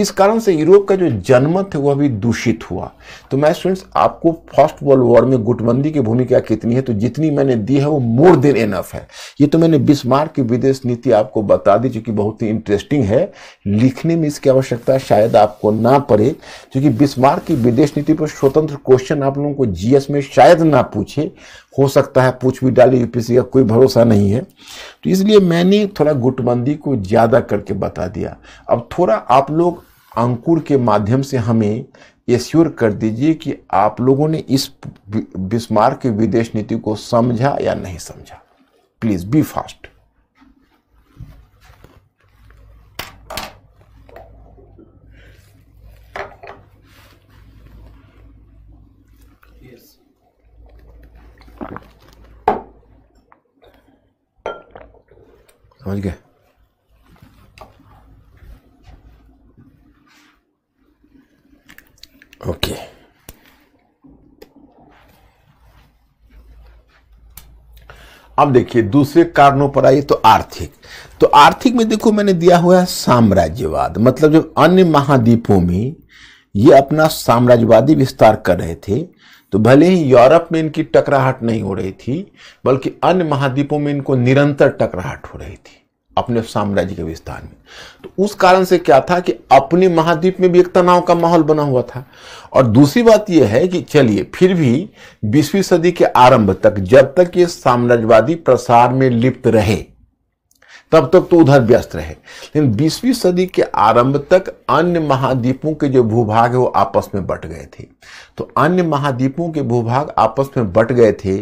इस कारण से यूरोप का जो जनमत है वह भी दूषित हुआ तो मैं स्टूडेंट्स आपको फर्स्ट वर्ल्ड वॉर में गुटबंदी की भूमिका कितनी है तो जितनी मैंने दी है वो मोर देन एनफ है ये तो मैंने बिस्मार्क की विदेश नीति आपको बता दी जो कि बहुत ही इंटरेस्टिंग है लिखने में इसकी आवश्यकता शायद आपको ना पड़े क्योंकि बिस्मार्क की विदेश नीति पर स्वतंत्र क्वेश्चन आप लोगों को जीएस में शायद ना पूछे हो सकता है पूछ भी डाले यूपीएससी का कोई भरोसा नहीं है तो इसलिए मैंने थोड़ा गुटबंदी को ज़्यादा करके बता दिया अब थोड़ा आप लोग अंकुर के माध्यम से हमें एश्योर कर दीजिए कि आप लोगों ने इस बिस्मार की विदेश नीति को समझा या नहीं समझा प्लीज़ बी फास्ट समझ गए ओके अब देखिए दूसरे कारणों पर आइए तो आर्थिक तो आर्थिक में देखो मैंने दिया हुआ है साम्राज्यवाद मतलब जब अन्य महाद्वीपों में ये अपना साम्राज्यवादी विस्तार कर रहे थे तो भले ही यूरोप में इनकी टकराहट नहीं हो रही थी बल्कि अन्य महाद्वीपों में इनको निरंतर टकराहट हो रही थी अपने साम्राज्य के विस्तार में तो उस कारण से क्या था कि अपने महाद्वीप में भी एक तनाव का माहौल बना हुआ था और दूसरी बात यह है कि चलिए फिर भी बीसवीं सदी के आरंभ तक जब तक ये साम्राज्यवादी प्रसार में लिप्त रहे तब तक तो उधर व्यस्त रहे लेकिन बीसवीं सदी के आरंभ तक अन्य महाद्वीपों के जो भूभाग है वो आपस में बट गए थे तो अन्य महाद्वीपों के भूभाग आपस में बट गए थे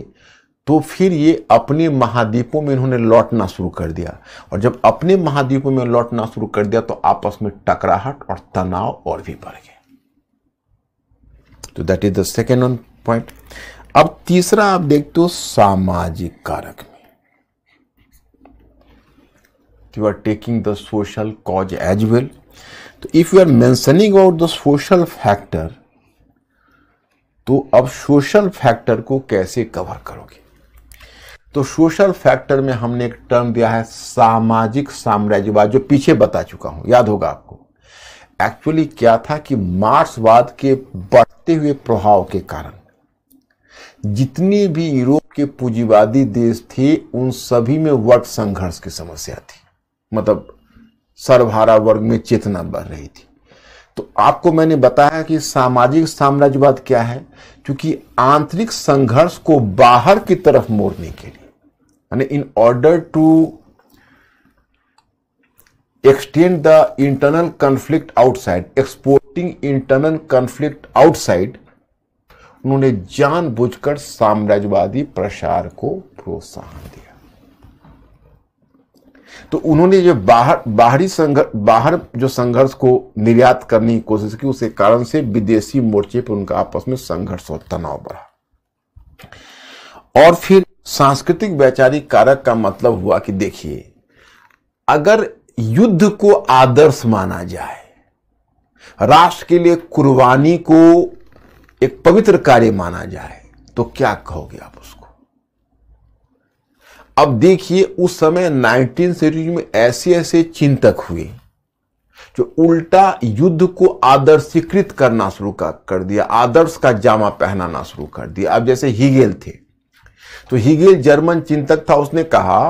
तो फिर ये अपने महाद्वीपों में इन्होंने लौटना शुरू कर दिया और जब अपने महाद्वीपों में लौटना शुरू कर दिया तो आपस में टकराहट और तनाव और भी बढ़ गया तो that is the second one point अब तीसरा आप देखते हो सामाजिक कारक you are taking the social cause as well तो if you are mentioning about the social factor तो अब सोशल फैक्टर को कैसे कवर करोगे तो सोशल फैक्टर में हमने एक टर्म दिया है सामाजिक साम्राज्यवाद जो पीछे बता चुका हूं याद होगा आपको एक्चुअली क्या था कि मार्क्सवाद के बढ़ते हुए प्रभाव के कारण जितने भी यूरोप के पूंजीवादी देश थे उन सभी में वर्ग संघर्ष की समस्या थी मतलब सर्वहारा वर्ग में चेतना बढ़ रही थी तो आपको मैंने बताया कि सामाजिक साम्राज्यवाद क्या है क्योंकि आंतरिक संघर्ष को बाहर की तरफ मोड़ने के लिए यानी in order to extend the internal conflict outside exporting internal conflict outside उन्होंने जानबूझकर साम्राज्यवादी प्रसार को प्रोत्साहन दिया तो उन्होंने जो बाहर बाहरी संघर्ष बाहर जो संघर्ष को निर्यात करने की कोशिश की उसके कारण से विदेशी मोर्चे पर उनका आपस में संघर्ष और तनाव बढ़ा और फिर सांस्कृतिक वैचारिक कारक का मतलब हुआ कि देखिए अगर युद्ध को आदर्श माना जाए राष्ट्र के लिए कुर्बानी को एक पवित्र कार्य माना जाए तो क्या कहोगे आप उसको अब देखिए उस समय नाइनटीन सेंचुरी में ऐसे ऐसे चिंतक हुए जो उल्टा युद्ध को आदर्शीकृत करना शुरू कर दिया आदर्श का जामा पहनाना शुरू कर दिया अब जैसे हीगेल थे तो हीगेल जर्मन चिंतक था उसने कहा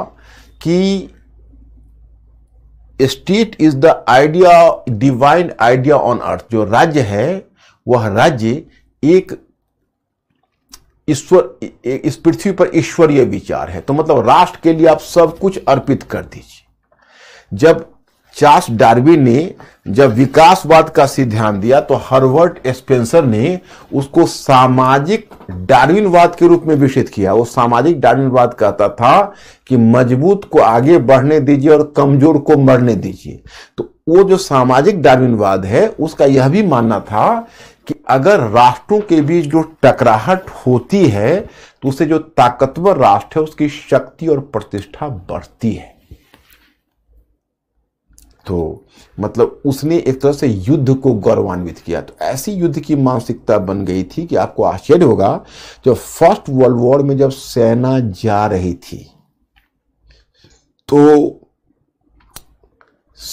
कि state is the idea divine idea on earth जो राज्य है वह राज्य एक ईश्वर इस पृथ्वी पर ईश्वरीय विचार है तो मतलब राष्ट्र के लिए आप सब कुछ अर्पित कर दीजिए जब चार्ल्स डार्विन ने जब विकासवाद का सिद्धांत दिया तो हर्बर्ट स्पेंसर ने उसको सामाजिक डार्विनवाद के रूप में विकसित किया वो सामाजिक डार्विनवाद कहता था कि मजबूत को आगे बढ़ने दीजिए और कमजोर को मरने दीजिए तो वो जो सामाजिक डार्विनवाद है उसका यह भी मानना था कि अगर राष्ट्रों के बीच जो टकराहट होती है तो उससे जो ताकतवर राष्ट्र है उसकी शक्ति और प्रतिष्ठा बढ़ती है तो मतलब उसने एक तरह से युद्ध को गौरवान्वित किया तो ऐसी युद्ध की मानसिकता बन गई थी कि आपको आश्चर्य होगा जब फर्स्ट वर्ल्ड वॉर में जब सेना जा रही थी तो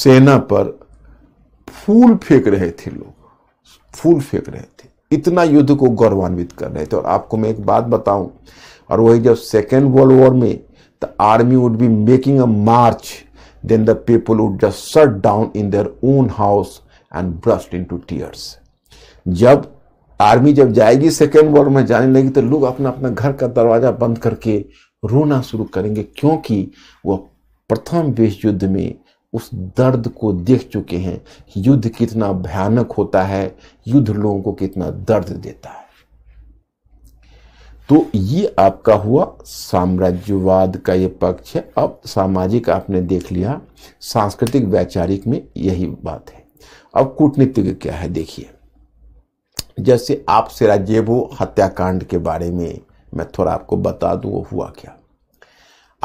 सेना पर फूल फेंक रहे थे लोग फूल फेंक रहे थे इतना युद्ध को गौरवान्वित कर रहे थे और आपको मैं एक बात बताऊं और वही जब सेकेंड वर्ल्ड वॉर में the army would be making a march then the people would just shut down in their own house and burst into tears जब आर्मी जब जाएगी सेकेंड वर्ल्ड में जाने लगी तो लोग अपना अपना घर का दरवाजा बंद करके रोना शुरू करेंगे क्योंकि वह प्रथम विश्व युद्ध में उस दर्द को देख चुके हैं युद्ध कितना भयानक होता है युद्ध लोगों को कितना दर्द देता है तो ये आपका हुआ साम्राज्यवाद का ये पक्ष है अब सामाजिक आपने देख लिया सांस्कृतिक वैचारिक में यही बात है अब कूटनीतिक क्या है देखिए जैसे आप सिराजेबो हत्याकांड के बारे में मैं थोड़ा आपको बता दू हुआ क्या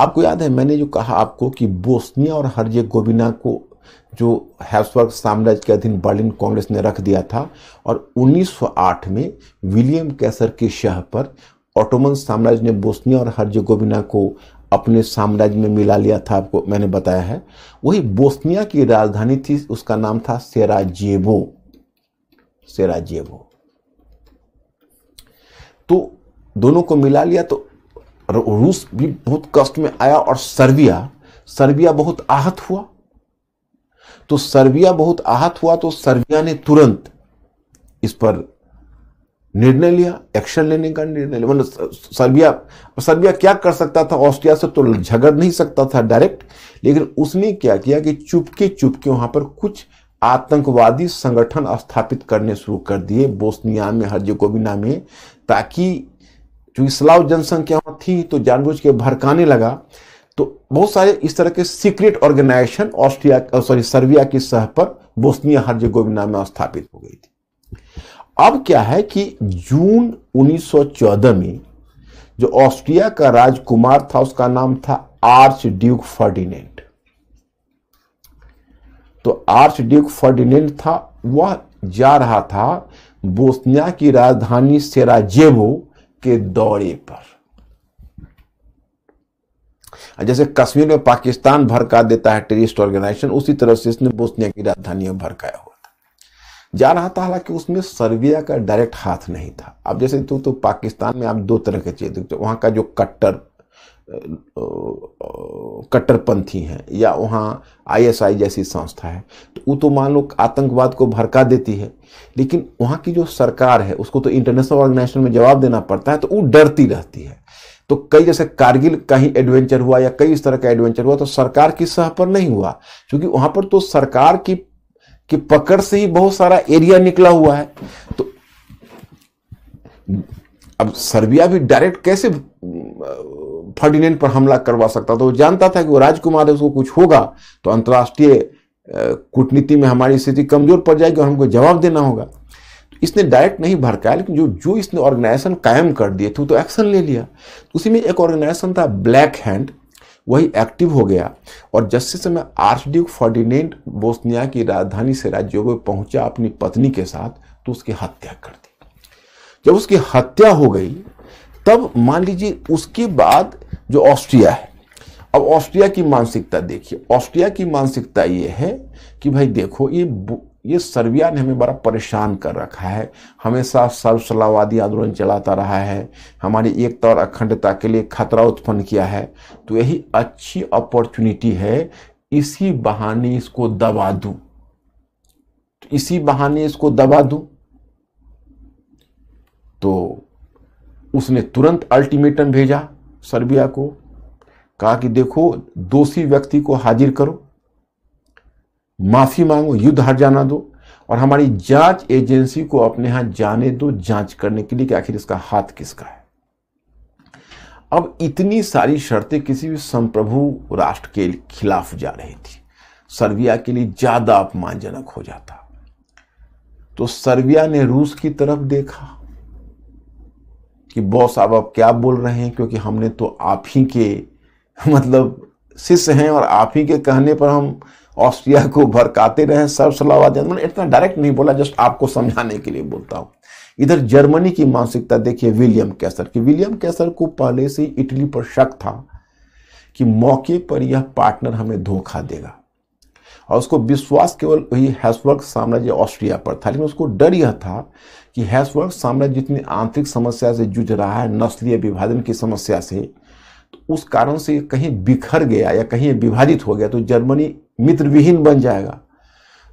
आपको याद है मैंने जो कहा आपको कि बोस्निया और हर्जे गोविना को जो हैब्सबर्ग साम्राज्य के अधीन बर्लिन कांग्रेस ने रख दिया था और 1908 में विलियम कैसर के शह पर ऑटोमन साम्राज्य ने बोस्निया और हर्जे गोविना को अपने साम्राज्य में मिला लिया था आपको मैंने बताया है वही बोस्निया की राजधानी थी उसका नाम था सेराजेबो सेराजेबो तो दोनों को मिला लिया तो रूस भी बहुत कष्ट में आया और सर्बिया सर्बिया बहुत आहत हुआ तो सर्बिया बहुत आहत हुआ तो सर्बिया ने तुरंत इस पर निर्णय लिया एक्शन लेने का निर्णय लिया मतलब सर्बिया सर्बिया क्या कर सकता था ऑस्ट्रिया से तो झगड़ नहीं सकता था डायरेक्ट लेकिन उसने क्या किया कि चुपके चुपके वहां पर कुछ आतंकवादी संगठन स्थापित करने शुरू कर दिए बोस्निया में हर्जेकोविना में ताकि चूंकि स्लाव जनसंख्या थी तो जानबूझ के भड़काने लगा तो बहुत सारे इस तरह के secret organisation Austria sorry Serbia की सह पर बोस्निया हर्जेगोविना में स्थापित हो गई थी अब क्या है कि जून 1914 में जो ऑस्ट्रिया का राजकुमार था उसका नाम था आर्च ड्यूक फर्डिनेंट तो आर्च ड्यूक फर्डिनेंट था वह जा रहा था बोस्निया की राजधानी सेराजेवो के दौरे पर जैसे कश्मीर में पाकिस्तान भरका देता है टेरिस्ट ऑर्गेनाइजेशन उसी तरह से इसने बोस्निया की राजधानी में भरकाया हुआ था जा रहा था हालांकि उसमें सर्बिया का डायरेक्ट हाथ नहीं था अब जैसे तो, तो पाकिस्तान में आप दो तरह के चीज देखते वहां का जो कट्टर कट्टरपंथी हैं या वहाँ आईएसआई जैसी संस्था है तो वो तो मान लो आतंकवाद को भड़का देती है लेकिन वहाँ की जो सरकार है उसको तो इंटरनेशनल ऑर्गेनाइजेशन में जवाब देना पड़ता है तो वो डरती रहती है तो कई जैसे कारगिल का ही एडवेंचर हुआ या कई इस तरह का एडवेंचर हुआ तो सरकार की सह पर नहीं हुआ क्योंकि वहाँ पर तो सरकार की की पकड़ से ही बहुत सारा एरिया निकला हुआ है तो अब सर्बिया भी डायरेक्ट कैसे फर्डिनेंड पर हमला करवा सकता था वो जानता था कि वो राजकुमार है उसको कुछ होगा तो अंतर्राष्ट्रीय कूटनीति में हमारी स्थिति कमजोर पड़ जाएगी और हमको जवाब देना होगा तो इसने डायरेक्ट नहीं भड़काया लेकिन जो जो इसने ऑर्गेनाइजेशन कायम कर दिए थे तो एक्शन तो ले लिया तो उसी में एक ऑर्गेनाइजेशन था ब्लैक हैंड वही एक्टिव हो गया और जैसे समय आर्चड्यूक फर्डिनेंट बोस्निया की राजधानी से राज्यों में पहुंचा अपनी पत्नी के साथ तो उसकी हत्या कर दी जब उसकी हत्या हो गई तब मान लीजिए उसके बाद जो ऑस्ट्रिया है अब ऑस्ट्रिया की मानसिकता देखिए ऑस्ट्रिया की मानसिकता ये है कि भाई देखो ये ये सर्बिया ने हमें बड़ा परेशान कर रखा है हमेशा सर्वसलावादी आंदोलन चलाता रहा है हमारी एकता और अखंडता के लिए खतरा उत्पन्न किया है तो यही अच्छी अपॉर्चुनिटी है इसी बहाने इसको दबा दूँ इसी बहाने इसको दबा दूँ तो उसने तुरंत अल्टीमेटम भेजा सर्बिया को कहा कि देखो दोषी व्यक्ति को हाजिर करो माफी मांगो युद्ध हार जाना दो और हमारी जांच एजेंसी को अपने यहां जाने दो जांच करने के लिए कि आखिर इसका हाथ किसका है अब इतनी सारी शर्तें किसी भी संप्रभु राष्ट्र के खिलाफ जा रही थी सर्बिया के लिए ज्यादा अपमानजनक हो जाता तो सर्बिया ने रूस की तरफ देखा कि बॉस अब आप क्या बोल रहे हैं क्योंकि हमने तो आप ही के मतलब शिष्य हैं और आप ही के कहने पर हम ऑस्ट्रिया को भरकाते रहे सर्वसलावाद मैंने इतना डायरेक्ट नहीं बोला जस्ट आपको समझाने के लिए बोलता हूँ इधर जर्मनी की मानसिकता देखिए विलियम कैसर की विलियम कैसर को पहले से इटली पर शक था कि मौके पर यह पार्टनर हमें धोखा देगा और उसको विश्वास केवल वही हैसवर्ग साम्राज्य ऑस्ट्रिया पर था लेकिन उसको डर यह था कि हैसवर्ग साम्राज्य जितनी आंतरिक समस्या से जूझ रहा है नस्लीय विभाजन की समस्या से तो उस कारण से कहीं बिखर गया या कहीं विभाजित हो गया तो जर्मनी मित्र विहीन बन जाएगा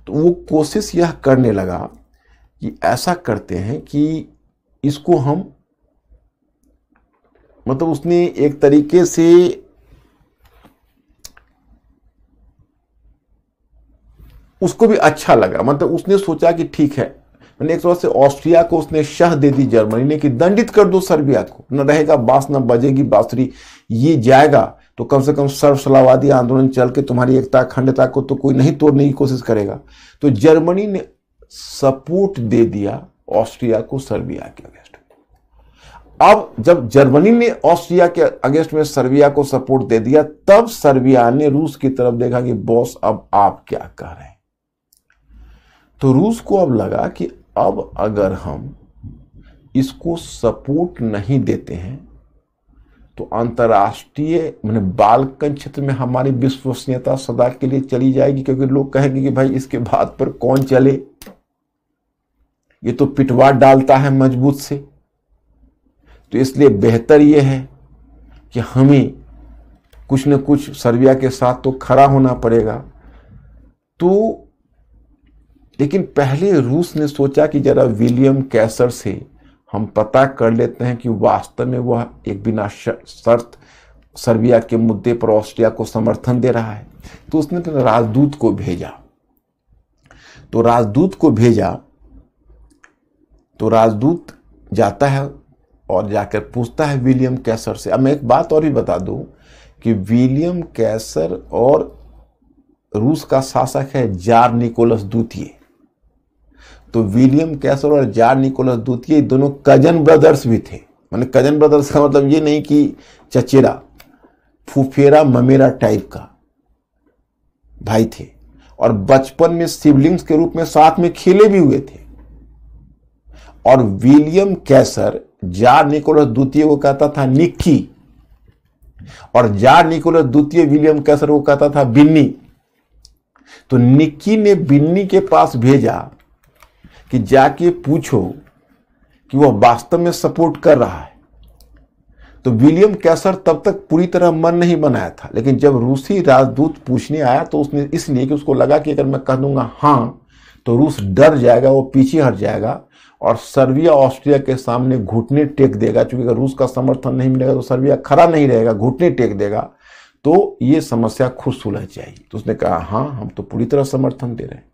तो वो कोशिश यह करने लगा कि ऐसा करते हैं कि इसको हम मतलब उसने एक तरीके से उसको भी अच्छा लगा मतलब उसने सोचा कि ठीक है मैंने एक तरह से ऑस्ट्रिया को उसने शह दे दी जर्मनी ने कि दंडित कर दो सर्बिया को न रहेगा बांस न बजेगी बांसुरी ये जाएगा तो कम से कम सर्वसलावादी आंदोलन चल के तुम्हारी एकता अखंडता को तो कोई नहीं तोड़ने की कोशिश करेगा तो जर्मनी ने सपोर्ट दे दिया ऑस्ट्रिया को सर्बिया के अगेंस्ट अब जब जर्मनी ने ऑस्ट्रिया के अगेंस्ट में सर्बिया को सपोर्ट दे दिया तब सर्बिया ने रूस की तरफ देखा कि बॉस अब आप क्या कह रहे हैं तो रूस को अब लगा कि अब अगर हम इसको सपोर्ट नहीं देते हैं तो अंतर्राष्ट्रीय मैंने बालकन क्षेत्र में हमारी विश्वसनीयता सदा के लिए चली जाएगी क्योंकि लोग कहेंगे कि भाई इसके बाद पर कौन चले ये तो पिटवा डालता है मजबूत से तो इसलिए बेहतर यह है कि हमें कुछ न कुछ सर्बिया के साथ तो खड़ा होना पड़ेगा तो लेकिन पहले रूस ने सोचा कि जरा विलियम कैसर से हम पता कर लेते हैं कि वास्तव में वह एक बिना शर्त सर्बिया के मुद्दे पर ऑस्ट्रिया को समर्थन दे रहा है तो उसने तो राजदूत को भेजा तो राजदूत को भेजा तो राजदूत जाता है और जाकर पूछता है विलियम कैसर से अब मैं एक बात और भी बता दूं कि विलियम कैसर और रूस का शासक है जार निकोलस द्वितीय तो विलियम कैसर और जार निकोलस द्वितीय दोनों कजन ब्रदर्स भी थे मैंने कजन ब्रदर्स का मतलब ये नहीं कि चचेरा फुफेरा ममेरा टाइप का भाई थे और बचपन में सिबलिंग्स के रूप में साथ में खेले भी हुए थे और विलियम कैसर जार निकोलस द्वितीय को कहता था निक्की और जार निकोलस द्वितीय विलियम कैसर को कहता था बिन्नी तो निक्की ने बिन्नी के पास भेजा कि जाके पूछो कि वह वास्तव में सपोर्ट कर रहा है तो विलियम कैसर तब तक पूरी तरह मन नहीं बनाया था लेकिन जब रूसी राजदूत पूछने आया तो उसने इसलिए कि उसको लगा कि अगर मैं कह दूंगा हाँ तो रूस डर जाएगा वो पीछे हट जाएगा और सर्बिया ऑस्ट्रिया के सामने घुटने टेक देगा क्योंकि अगर रूस का समर्थन नहीं मिलेगा तो सर्बिया खड़ा नहीं रहेगा घुटने टेक देगा तो ये समस्या खुद सुलझ जाएगी तो उसने कहा हाँ हम तो पूरी तरह समर्थन दे रहे हैं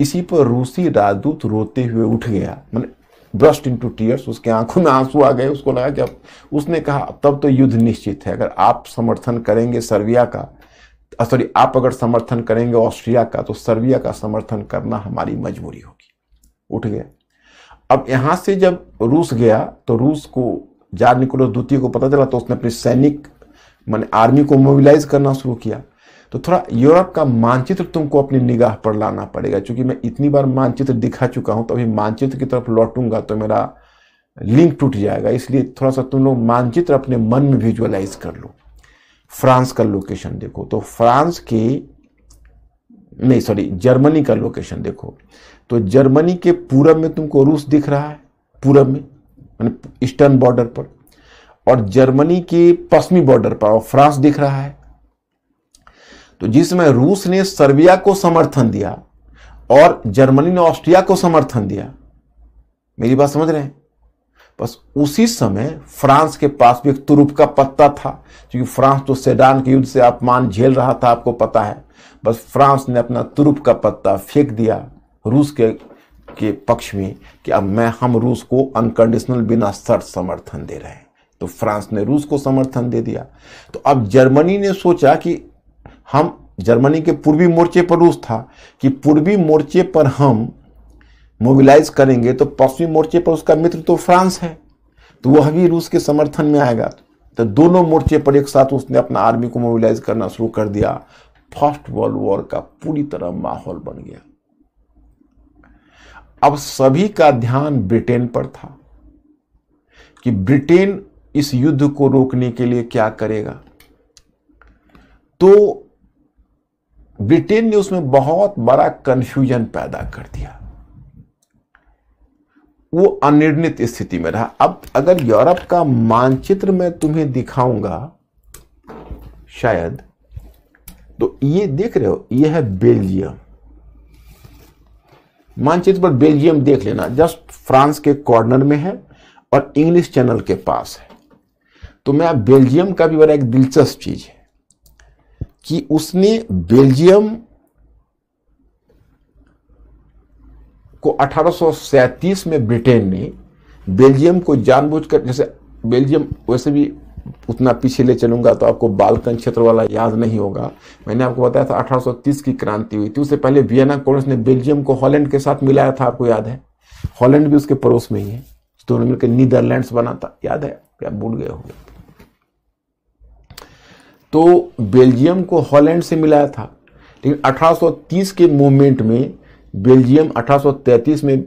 इसी पर रूसी राजदूत रोते हुए उठ गया मैंने ब्रस्ट इन टू टीयर्स उसके आंखों में आंसू आ गए उसको लगा कि अब उसने कहा तब तो युद्ध निश्चित है अगर आप समर्थन करेंगे सर्बिया का सॉरी आप अगर समर्थन करेंगे ऑस्ट्रिया का तो सर्बिया का समर्थन करना हमारी मजबूरी होगी उठ गया अब यहाँ से जब रूस गया तो रूस को जार निकोलो द्वितीय को पता चला तो उसने अपने सैनिक मान आर्मी को मोबिलाइज करना शुरू किया तो थोड़ा यूरोप का मानचित्र तुमको अपनी निगाह पर लाना पड़ेगा क्योंकि मैं इतनी बार मानचित्र दिखा चुका हूं तो अभी मानचित्र की तरफ लौटूंगा तो मेरा लिंक टूट जाएगा इसलिए थोड़ा सा तुम लोग मानचित्र अपने मन में विजुअलाइज कर लो फ्रांस का लोकेशन देखो तो फ्रांस के नहीं सॉरी जर्मनी का लोकेशन देखो तो जर्मनी के पूरब में तुमको रूस दिख रहा है पूरब में ईस्टर्न बॉर्डर पर और जर्मनी के पश्चिमी बॉर्डर पर और फ्रांस दिख रहा है तो जिसमें रूस ने सर्बिया को समर्थन दिया और जर्मनी ने ऑस्ट्रिया को समर्थन दिया मेरी बात समझ रहे हैं बस उसी समय फ्रांस के पास भी एक तुरुप का पत्ता था क्योंकि फ्रांस तो सेडान के युद्ध से अपमान झेल रहा था आपको पता है बस फ्रांस ने अपना तुरुप का पत्ता फेंक दिया रूस के के पक्ष में कि अब मैं हम रूस को अनकंडीशनल बिना शर्त समर्थन दे रहे हैं तो फ्रांस ने रूस को समर्थन दे दिया तो अब जर्मनी ने सोचा कि हम जर्मनी के पूर्वी मोर्चे पर रूस था कि पूर्वी मोर्चे पर हम मोबिलाइज करेंगे तो पश्चिमी मोर्चे पर उसका मित्र तो फ्रांस है तो वह भी रूस के समर्थन में आएगा तो दोनों मोर्चे पर एक साथ उसने अपना आर्मी को मोबिलाइज करना शुरू कर दिया फर्स्ट वर्ल्ड वॉर का पूरी तरह माहौल बन गया अब सभी का ध्यान ब्रिटेन पर था कि ब्रिटेन इस युद्ध को रोकने के लिए क्या करेगा तो ब्रिटेन ने उसमें बहुत बड़ा कंफ्यूजन पैदा कर दिया वो अनिर्णित स्थिति में रहा अब अगर यूरोप का मानचित्र मैं तुम्हें दिखाऊंगा शायद तो ये देख रहे हो ये है बेल्जियम मानचित्र पर बेल्जियम देख लेना जस्ट फ्रांस के कॉर्नर में है और इंग्लिश चैनल के पास है तो मैं बेल्जियम का भी बड़ा एक दिलचस्प चीज है कि उसने बेल्जियम को अठारह में ब्रिटेन ने बेल्जियम को जानबूझकर जैसे बेल्जियम वैसे भी उतना पीछे ले चलूंगा तो आपको बालकन क्षेत्र वाला याद नहीं होगा मैंने आपको बताया था 1830 की क्रांति हुई थी उससे पहले वियना कॉन्फ्रेंस ने बेल्जियम को हॉलैंड के साथ मिलाया था आपको याद है हॉलैंड भी उसके पड़ोस में ही है दोनों मिलकर नीदरलैंड्स बना था याद है क्या भूल गए होंगे तो बेल्जियम को हॉलैंड से मिलाया था लेकिन 1830 के मूवमेंट में बेल्जियम 1833 में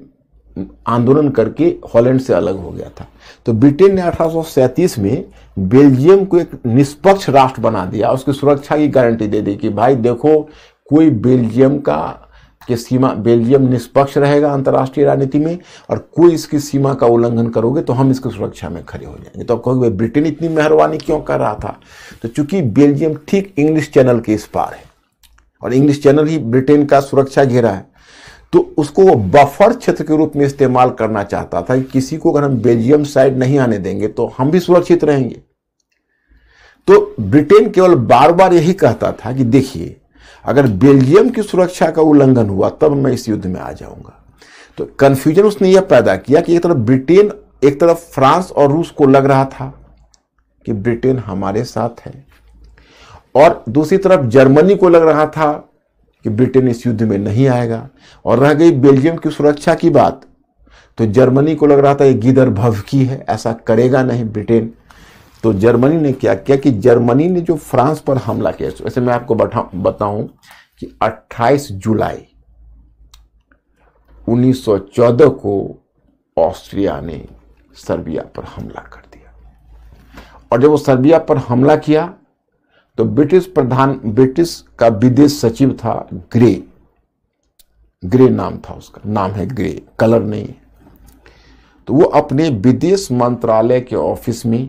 आंदोलन करके हॉलैंड से अलग हो गया था तो ब्रिटेन ने अठारह में बेल्जियम को एक निष्पक्ष राष्ट्र बना दिया उसकी सुरक्षा की गारंटी दे दी कि भाई देखो कोई बेल्जियम का कि सीमा बेल्जियम निष्पक्ष रहेगा अंतर्राष्ट्रीय राजनीति में और कोई इसकी सीमा का उल्लंघन करोगे तो हम इसकी सुरक्षा में खड़े हो जाएंगे तो आप कहोगे ब्रिटेन इतनी मेहरबानी क्यों कर रहा था तो चूंकि बेल्जियम ठीक इंग्लिश चैनल के इस पार है और इंग्लिश चैनल ही ब्रिटेन का सुरक्षा घेरा है तो उसको वो बफर क्षेत्र के रूप में इस्तेमाल करना चाहता था कि किसी को अगर हम बेल्जियम साइड नहीं आने देंगे तो हम भी सुरक्षित रहेंगे तो ब्रिटेन केवल बार बार यही कहता था कि देखिए अगर बेल्जियम की सुरक्षा का उल्लंघन हुआ तब मैं इस युद्ध में आ जाऊंगा तो कन्फ्यूजन उसने यह पैदा किया कि एक तरफ ब्रिटेन एक तरफ फ्रांस और रूस को लग रहा था कि ब्रिटेन हमारे साथ है और दूसरी तरफ जर्मनी को लग रहा था कि ब्रिटेन इस युद्ध में नहीं आएगा और रह गई बेल्जियम की सुरक्षा की बात तो जर्मनी को लग रहा था ये भव भवकी है ऐसा करेगा नहीं ब्रिटेन तो जर्मनी ने क्या किया कि जर्मनी ने जो फ्रांस पर हमला किया वैसे मैं आपको बताऊं कि 28 जुलाई 1914 को ऑस्ट्रिया ने सर्बिया पर हमला कर दिया और जब वो सर्बिया पर हमला किया तो ब्रिटिश प्रधान ब्रिटिश का विदेश सचिव था ग्रे ग्रे नाम था उसका नाम है ग्रे कलर नहीं तो वो अपने विदेश मंत्रालय के ऑफिस में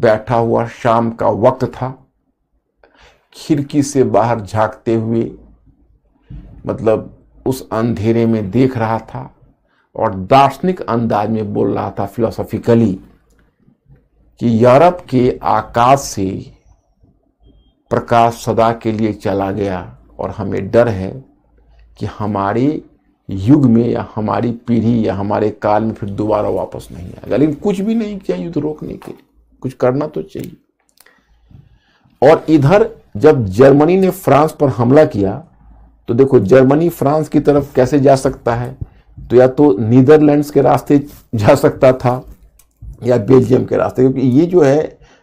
बैठा हुआ शाम का वक्त था खिड़की से बाहर झांकते हुए मतलब उस अंधेरे में देख रहा था और दार्शनिक अंदाज में बोल रहा था फिलोसॉफिकली कि यूरोप के आकाश से प्रकाश सदा के लिए चला गया और हमें डर है कि हमारे युग में या हमारी पीढ़ी या हमारे काल में फिर दोबारा वापस नहीं आएगा लेकिन कुछ भी नहीं किया युद्ध रोकने के लिए कुछ करना तो चाहिए और इधर जब जर्मनी ने फ्रांस पर हमला किया तो देखो जर्मनी फ्रांस की तरफ कैसे जा सकता है तो या तो नीदरलैंड्स के रास्ते जा सकता था या बेल्जियम के रास्ते क्योंकि ये जो है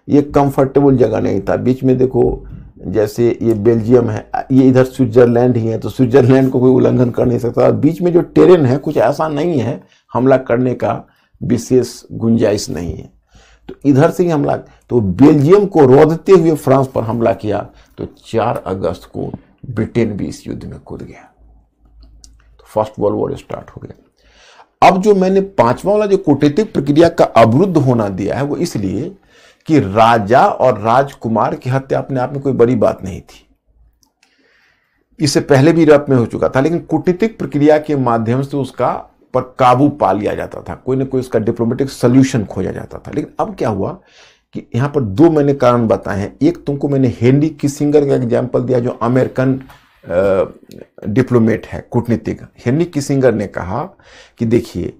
ये कंफर्टेबल जगह नहीं था बीच में देखो जैसे ये बेल्जियम है ये इधर स्विट्जरलैंड ही है तो स्विट्जरलैंड को कोई उल्लंघन कर नहीं सकता और बीच में जो टेरेन है कुछ ऐसा नहीं है हमला करने का विशेष गुंजाइश नहीं है तो इधर से ही हमला तो बेल्जियम को रोदते हुए फ्रांस पर हमला किया तो 4 अगस्त को ब्रिटेन भी इस युद्ध में कूद गया तो फर्स्ट वर्ल्ड वॉर स्टार्ट हो गया अब जो मैंने पांचवा वाला जो कूटनीतिक प्रक्रिया का अवरुद्ध होना दिया है वो इसलिए कि राजा और राजकुमार की हत्या अपने आप में कोई बड़ी बात नहीं थी इससे पहले भी रप में हो चुका था लेकिन कूटनीतिक प्रक्रिया के माध्यम से उसका पर काबू पा लिया जाता था कोई ना कोई उसका डिप्लोमेटिक सोल्यूशन खोजा जाता था लेकिन अब क्या हुआ कि यहाँ पर दो मैंने कारण बताए हैं एक तुमको मैंने हेनरी किसिंगर का एग्जाम्पल दिया जो अमेरिकन डिप्लोमेट है कूटनीतिक हेनरी किसिंगर ने कहा कि देखिए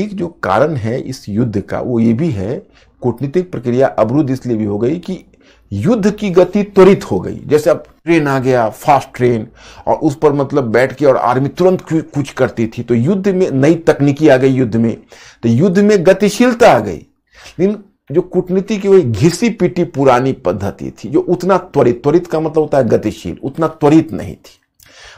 एक जो कारण है इस युद्ध का वो ये भी है कूटनीतिक प्रक्रिया अवरुद्ध इसलिए भी हो गई कि युद्ध की गति त्वरित हो गई जैसे अब ट्रेन आ गया फास्ट ट्रेन और उस पर मतलब बैठ के और आर्मी तुरंत कुछ करती थी तो युद्ध में नई तकनीकी आ गई युद्ध में तो युद्ध में गतिशीलता आ गई लेकिन जो कूटनीति की वही घिसी पीटी पुरानी पद्धति थी जो उतना त्वरित त्वरित का मतलब होता है गतिशील उतना त्वरित नहीं थी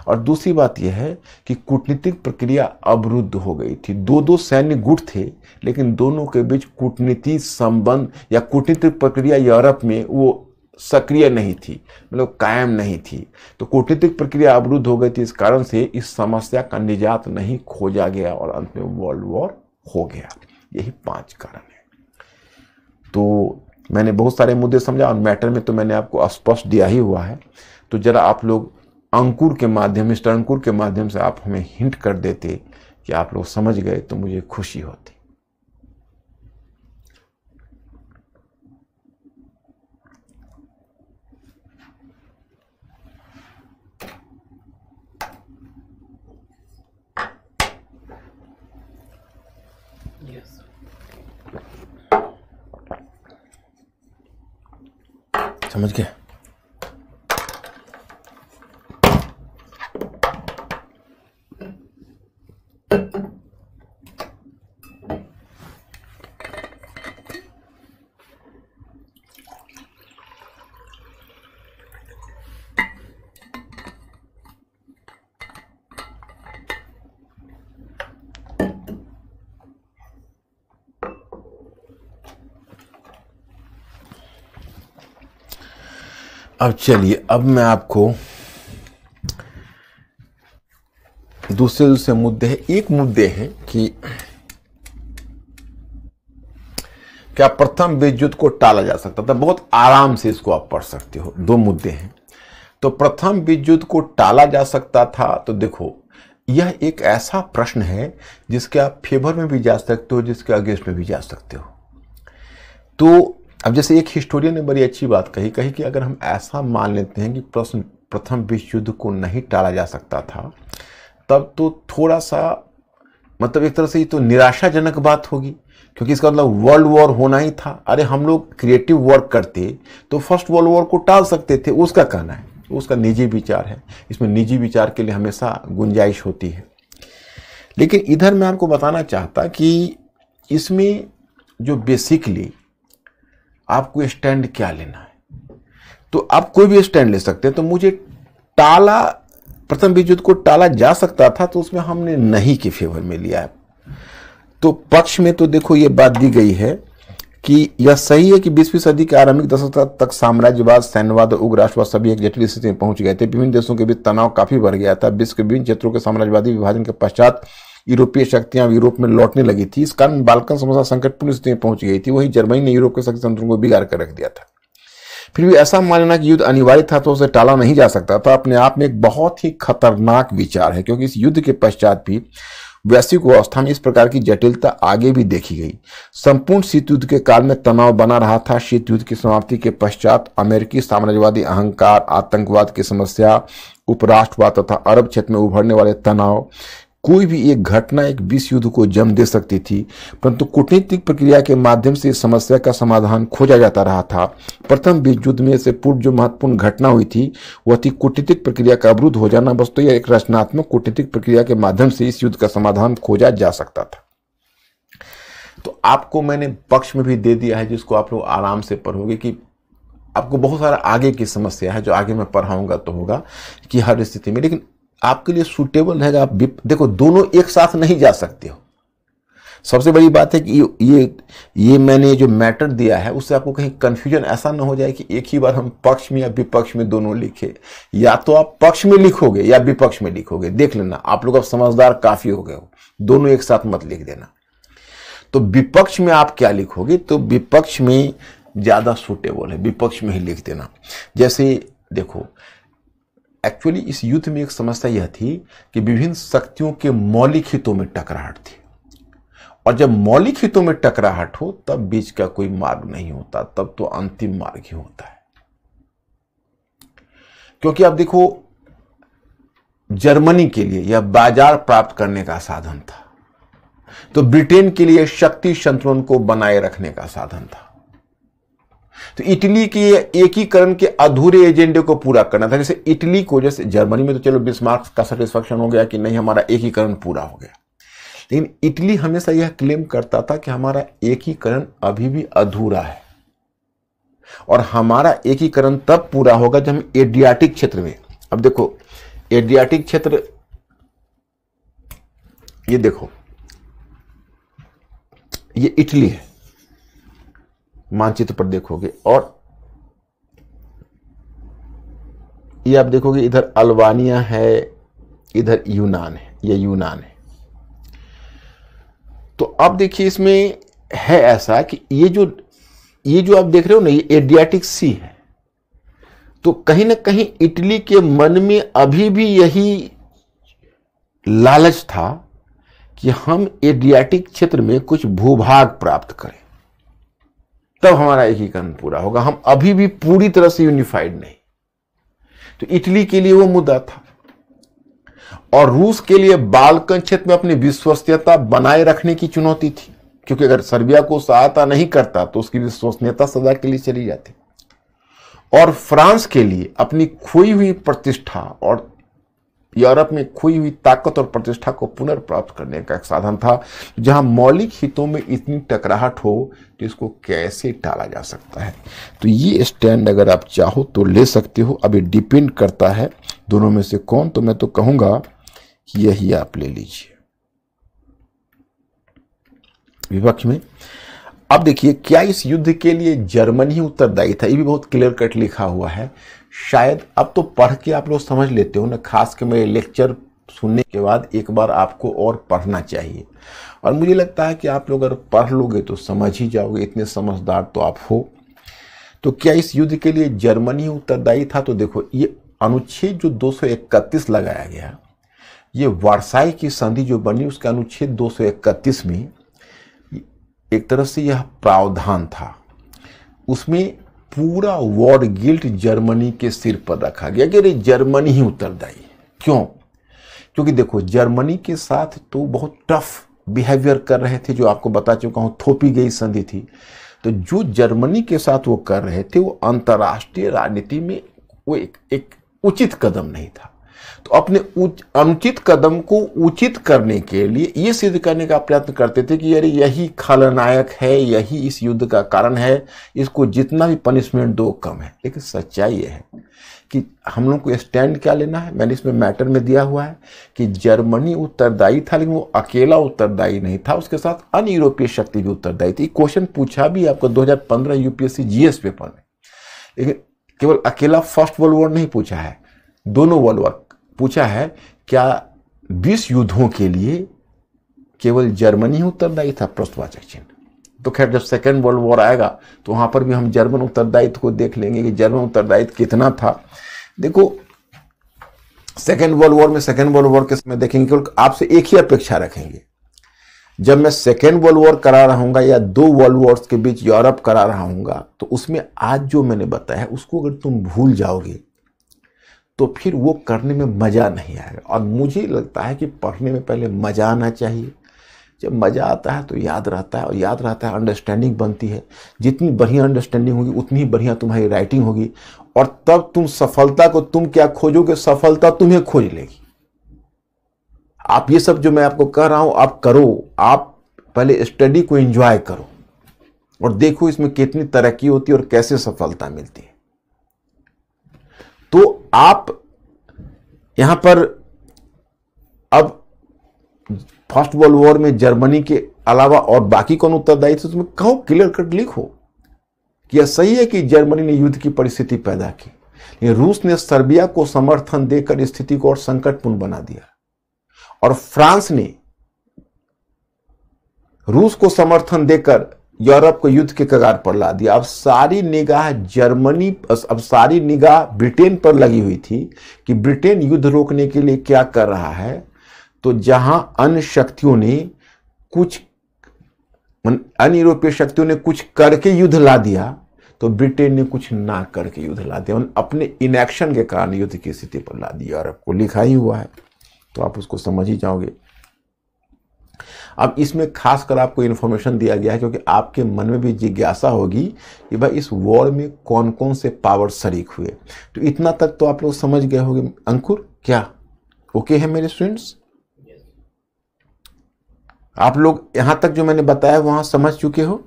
और दूसरी बात यह है कि कूटनीतिक प्रक्रिया अवरुद्ध हो गई थी दो दो सैन्य गुट थे लेकिन दोनों के बीच कूटनीति संबंध या कूटनीतिक प्रक्रिया यूरोप में वो सक्रिय नहीं थी मतलब कायम नहीं थी तो कूटनीतिक प्रक्रिया अवरुद्ध हो गई थी इस कारण से इस समस्या का निजात नहीं खोजा गया और अंत में वर्ल्ड वॉर हो गया यही पांच कारण है तो मैंने बहुत सारे मुद्दे समझा और मैटर में तो मैंने आपको स्पष्ट दिया ही हुआ है तो ज़रा आप लोग अंकुर के माध्यम मिस्टर अंकुर के माध्यम से आप हमें हिंट कर देते कि आप लोग समझ गए तो मुझे खुशी होती समझ गया अब चलिए अब मैं आपको दूसरे दूसरे मुद्दे हैं एक मुद्दे हैं कि क्या प्रथम विद्युत को टाला जा सकता था मतलब बहुत आराम से इसको आप पढ़ सकते हो दो मुद्दे हैं तो प्रथम विद्युत को टाला जा सकता था तो देखो यह एक ऐसा प्रश्न है जिसके आप फेवर में भी जा सकते हो जिसके अगेंस्ट में भी जा सकते हो तो अब जैसे एक हिस्टोरियन ने बड़ी अच्छी बात कही कही कि अगर हम ऐसा मान लेते हैं कि प्रश्न प्रथम विश्व युद्ध को नहीं टाला जा सकता था तब तो थोड़ा सा मतलब एक तरह से ये तो निराशाजनक बात होगी क्योंकि इसका मतलब वर्ल्ड वॉर होना ही था अरे हम लोग क्रिएटिव वर्क करते तो फर्स्ट वर्ल्ड वॉर को टाल सकते थे उसका कहना है उसका निजी विचार है इसमें निजी विचार के लिए हमेशा गुंजाइश होती है लेकिन इधर मैं आपको बताना चाहता कि इसमें जो बेसिकली आपको स्टैंड क्या लेना है तो आप कोई भी स्टैंड ले सकते हैं तो मुझे टाला प्रथम विश्व युद्ध को टाला जा सकता था तो उसमें हमने नहीं के फेवर में लिया है तो पक्ष में तो देखो ये बात दी गई है कि यह सही है कि बीसवीं सदी के आरंभिक दशक तक साम्राज्यवाद सैन्यवाद और उग्र राष्ट्रवाद सभी एक जटिल स्थिति में पहुंच गए थे विभिन्न देशों के बीच तनाव काफी बढ़ गया था विश्व के विभिन्न क्षेत्रों के साम्राज्यवादी विभाजन के पश्चात यूरोपीय शक्तियां यूरोप में लौटने लगी थी इस कारण बालकन समस्या संकटपूर्ण स्थिति में पहुंच गई थी वहीं जर्मनी ने यूरोप के शक्ति संतुलन को बिगाड़ कर रख दिया था फिर भी ऐसा मानना कि युद्ध अनिवार्य था तो उसे टाला नहीं जा सकता था अपने आप में एक बहुत ही खतरनाक विचार है क्योंकि इस युद्ध के पश्चात भी वैश्विक अवस्था में इस प्रकार की जटिलता आगे भी देखी गई संपूर्ण शीत युद्ध के काल में तनाव बना रहा था शीत युद्ध की समाप्ति के पश्चात अमेरिकी साम्राज्यवादी अहंकार आतंकवाद की समस्या उपराष्ट्रवाद तथा अरब क्षेत्र में उभरने वाले तनाव कोई भी एक घटना एक विश्व युद्ध को जन्म दे सकती थी परंतु कूटनीतिक प्रक्रिया के माध्यम से इस समस्या का समाधान खोजा जाता रहा था प्रथम विश्व युद्ध में से पूर्व जो महत्वपूर्ण घटना हुई थी वह थी कूटनीतिक प्रक्रिया का अवरुद्ध हो जाना बस तो यह एक रचनात्मक कूटनीतिक प्रक्रिया के माध्यम से इस युद्ध का समाधान खोजा जा सकता था तो आपको मैंने पक्ष में भी दे दिया है जिसको आप लोग आराम से पढ़ोगे कि आपको बहुत सारा आगे की समस्या है जो आगे मैं पढ़ाऊंगा तो होगा कि हर स्थिति में लेकिन आपके लिए सूटेबल है आप देखो दोनों एक साथ नहीं जा सकते हो सबसे बड़ी बात है कि ये ये मैंने जो मैटर दिया है उससे आपको कहीं कन्फ्यूजन ऐसा ना हो जाए कि एक ही बार हम पक्ष में या विपक्ष में दोनों लिखे या तो आप पक्ष में लिखोगे या विपक्ष में लिखोगे देख लेना आप लोग अब समझदार काफ़ी हो गए हो दोनों एक साथ मत लिख देना तो विपक्ष में आप क्या लिखोगे तो विपक्ष में ज़्यादा सूटेबल है विपक्ष में ही लिख देना जैसे देखो एक्चुअली इस युद्ध में एक समस्या यह थी कि विभिन्न शक्तियों के मौलिक हितों में टकराहट थी और जब मौलिक हितों में टकराहट हो तब बीच का कोई मार्ग नहीं होता तब तो अंतिम मार्ग ही होता है क्योंकि आप देखो जर्मनी के लिए यह बाजार प्राप्त करने का साधन था तो ब्रिटेन के लिए शक्ति संतुलन को बनाए रखने का साधन था तो इटली के एकीकरण के अधूरे एजेंडे को पूरा करना था जैसे इटली को जैसे जर्मनी में तो चलो बिस्मार्क का सेटिस्फेक्शन हो गया कि नहीं हमारा एकीकरण पूरा हो गया लेकिन इटली हमेशा यह क्लेम करता था कि हमारा एकीकरण अभी भी अधूरा है और हमारा एकीकरण तब पूरा होगा जब हम एडियाटिक क्षेत्र में अब देखो एडियाटिक क्षेत्र ये देखो ये इटली है मानचित्र पर देखोगे और ये आप देखोगे इधर अल्बानिया है इधर यूनान है ये यूनान है तो अब देखिए इसमें है ऐसा कि ये जो ये जो आप देख रहे हो ना ये एडियाटिक सी है तो कहीं ना कहीं इटली के मन में अभी भी यही लालच था कि हम एडियाटिक क्षेत्र में कुछ भूभाग प्राप्त करें तब हमारा एकीकरण पूरा होगा हम अभी भी पूरी तरह से यूनिफाइड नहीं तो इटली के लिए वो मुद्दा था और रूस के लिए बालकन क्षेत्र में अपनी विश्वसनीयता बनाए रखने की चुनौती थी क्योंकि अगर सर्बिया को सहायता नहीं करता तो उसकी विश्वसनीयता सदा के लिए चली जाती और फ्रांस के लिए अपनी खोई हुई प्रतिष्ठा और यूरोप में खोई हुई ताकत और प्रतिष्ठा को पुनर्प्राप्त करने का एक साधन था जहां मौलिक हितों में इतनी टकराहट हो तो इसको कैसे टाला जा सकता है तो ये स्टैंड अगर आप चाहो तो ले सकते हो अब डिपेंड करता है दोनों में से कौन तो मैं तो कहूँगा कि यही आप ले लीजिए विपक्ष में अब देखिए क्या इस युद्ध के लिए जर्मनी ही उत्तरदायी था ये भी बहुत क्लियर कट लिखा हुआ है शायद अब तो पढ़ के आप लोग समझ लेते हो ना खास कर मेरे लेक्चर सुनने के बाद एक बार आपको और पढ़ना चाहिए और मुझे लगता है कि आप लोग अगर पढ़ लोगे तो समझ ही जाओगे इतने समझदार तो आप हो तो क्या इस युद्ध के लिए जर्मनी उत्तरदायी था तो देखो ये अनुच्छेद जो 231 लगाया गया ये वारसाई की संधि जो बनी उसका अनुच्छेद 231 में एक तरह से यह प्रावधान था उसमें पूरा वॉर गिल्ट जर्मनी के सिर पर रखा गया कि अरे जर्मनी ही उत्तरदायी क्यों क्योंकि देखो जर्मनी के साथ तो बहुत टफ बिहेवियर कर रहे थे जो आपको बता चुका हूँ थोपी गई संधि थी तो जो जर्मनी के साथ वो कर रहे थे वो अंतर्राष्ट्रीय राजनीति में वो एक, एक उचित कदम नहीं था तो अपने अनुचित कदम को उचित करने के लिए ये सिद्ध करने का प्रयत्न करते थे कि अरे यही खलनायक है यही इस युद्ध का कारण है इसको जितना भी पनिशमेंट दो कम है लेकिन सच्चाई ये है कि हम लोग को स्टैंड क्या लेना है मैंने इसमें मैटर में दिया हुआ है कि जर्मनी उत्तरदायी था लेकिन वो अकेला उत्तरदायी नहीं था उसके साथ अन्य यूरोपीय शक्ति भी उत्तरदायी थी क्वेश्चन पूछा भी आपको 2015 यूपीएससी जीएस पेपर में लेकिन केवल अकेला फर्स्ट वर्ल्ड वॉर नहीं पूछा है दोनों वर्ल्ड वॉर पूछा है क्या बीस युद्धों के लिए केवल जर्मनी ही उत्तरदायी था प्रश्नवाचक चिन्ह तो खैर जब सेकेंड वर्ल्ड वॉर आएगा तो वहां पर भी हम जर्मन उत्तरदायित्व को देख लेंगे कि जर्मन उत्तरदायित्व कितना था देखो सेकेंड वर्ल्ड वॉर में सेकेंड वर्ल्ड वॉर के समय देखेंगे आपसे एक ही अपेक्षा रखेंगे जब मैं सेकेंड वर्ल्ड वॉर करा रहा हूँ या दो वर्ल्ड वॉर्स के बीच यूरोप करा रहा हूँ तो उसमें आज जो मैंने बताया उसको अगर तुम भूल जाओगे तो फिर वो करने में मज़ा नहीं आएगा और मुझे लगता है कि पढ़ने में पहले मज़ा आना चाहिए जब मज़ा आता है तो याद रहता है और याद रहता है अंडरस्टैंडिंग बनती है जितनी बढ़िया अंडरस्टैंडिंग होगी उतनी ही बढ़िया तुम्हारी राइटिंग होगी और तब तुम सफलता को तुम क्या खोजोगे सफलता तुम्हें खोज लेगी आप ये सब जो मैं आपको कह रहा हूँ आप करो आप पहले स्टडी को एंजॉय करो और देखो इसमें कितनी तरक्की होती है और कैसे सफलता मिलती है तो आप यहां पर अब फर्स्ट वर्ल्ड वॉर में जर्मनी के अलावा और बाकी कौन उत्तरदायी थे उसमें कहो क्लियर कट लिखो कि यह सही है कि जर्मनी ने युद्ध की परिस्थिति पैदा की लेकिन रूस ने सर्बिया को समर्थन देकर स्थिति को और संकटपूर्ण बना दिया और फ्रांस ने रूस को समर्थन देकर यूरोप को युद्ध के कगार पर ला दिया अब सारी निगाह जर्मनी अब सारी निगाह ब्रिटेन पर लगी हुई थी कि ब्रिटेन युद्ध रोकने के लिए क्या कर रहा है तो जहां अन्य शक्तियों ने कुछ अन्य यूरोपीय शक्तियों ने कुछ करके युद्ध ला दिया तो ब्रिटेन ने कुछ ना करके युद्ध ला दिया अपने इनएक्शन के कारण युद्ध की स्थिति पर ला दिया यूरोप को लिखा ही हुआ है तो आप उसको समझ ही जाओगे अब इसमें खासकर आपको इन्फॉर्मेशन दिया गया है क्योंकि आपके मन में भी जिज्ञासा होगी कि भाई इस वॉर में कौन कौन से पावर शरीक हुए तो इतना तक तो आप लोग समझ गए होंगे अंकुर क्या ओके है मेरे स्टूडेंट्स आप लोग यहां तक जो मैंने बताया वहां समझ चुके हो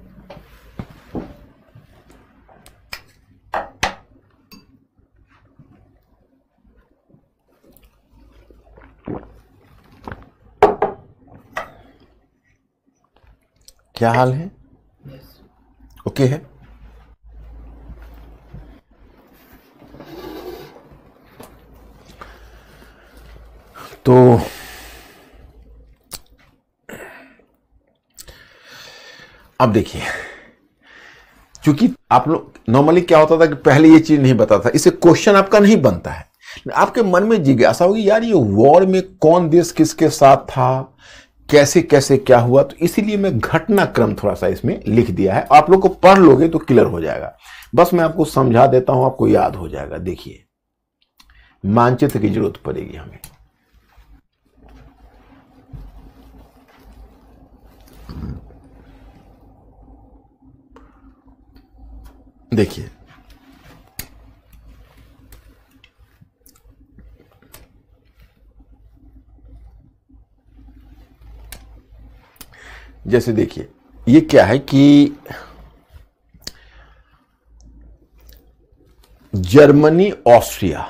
क्या हाल है ओके okay है तो अब देखिए क्योंकि आप लोग नॉर्मली क्या होता था कि पहले ये चीज नहीं बताता था इसे क्वेश्चन आपका नहीं बनता है आपके मन में जिज्ञासा होगी यार ये वॉर में कौन देश किसके साथ था कैसे कैसे क्या हुआ तो इसीलिए मैं घटनाक्रम थोड़ा सा इसमें लिख दिया है आप लोग को पढ़ लोगे तो क्लियर हो जाएगा बस मैं आपको समझा देता हूं आपको याद हो जाएगा देखिए मानचित्र की जरूरत पड़ेगी हमें देखिए जैसे देखिए ये क्या है कि जर्मनी ऑस्ट्रिया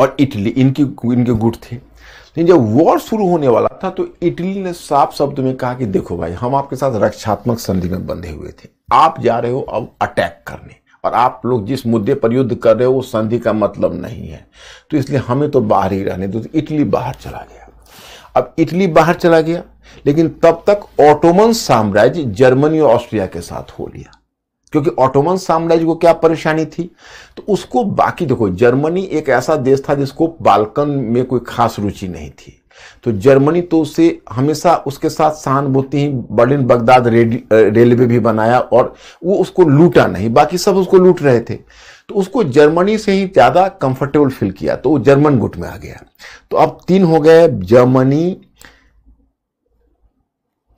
और इटली इनकी इनके गुट थे लेकिन तो जब वॉर शुरू होने वाला था तो इटली ने साफ शब्द में कहा कि देखो भाई हम आपके साथ रक्षात्मक संधि में बंधे हुए थे आप जा रहे हो अब अटैक करने और आप लोग जिस मुद्दे पर युद्ध कर रहे हो वो संधि का मतलब नहीं है तो इसलिए हमें तो बाहर ही रहने दो तो इटली बाहर चला गया अब इटली बाहर चला गया लेकिन तब तक ऑटोमन साम्राज्य जर्मनी और ऑस्ट्रिया के साथ हो लिया क्योंकि ऑटोमन साम्राज्य को क्या परेशानी थी तो उसको बाकी देखो जर्मनी एक ऐसा देश था जिसको बालकन में कोई खास रुचि नहीं थी तो जर्मनी तो उसे हमेशा उसके साथ सहानुभूति ही बर्लिन बगदाद रेलवे भी बनाया और वो उसको लूटा नहीं बाकी सब उसको लूट रहे थे तो उसको जर्मनी से ही ज़्यादा कंफर्टेबल फील किया तो वो जर्मन गुट में आ गया तो अब तीन हो गए जर्मनी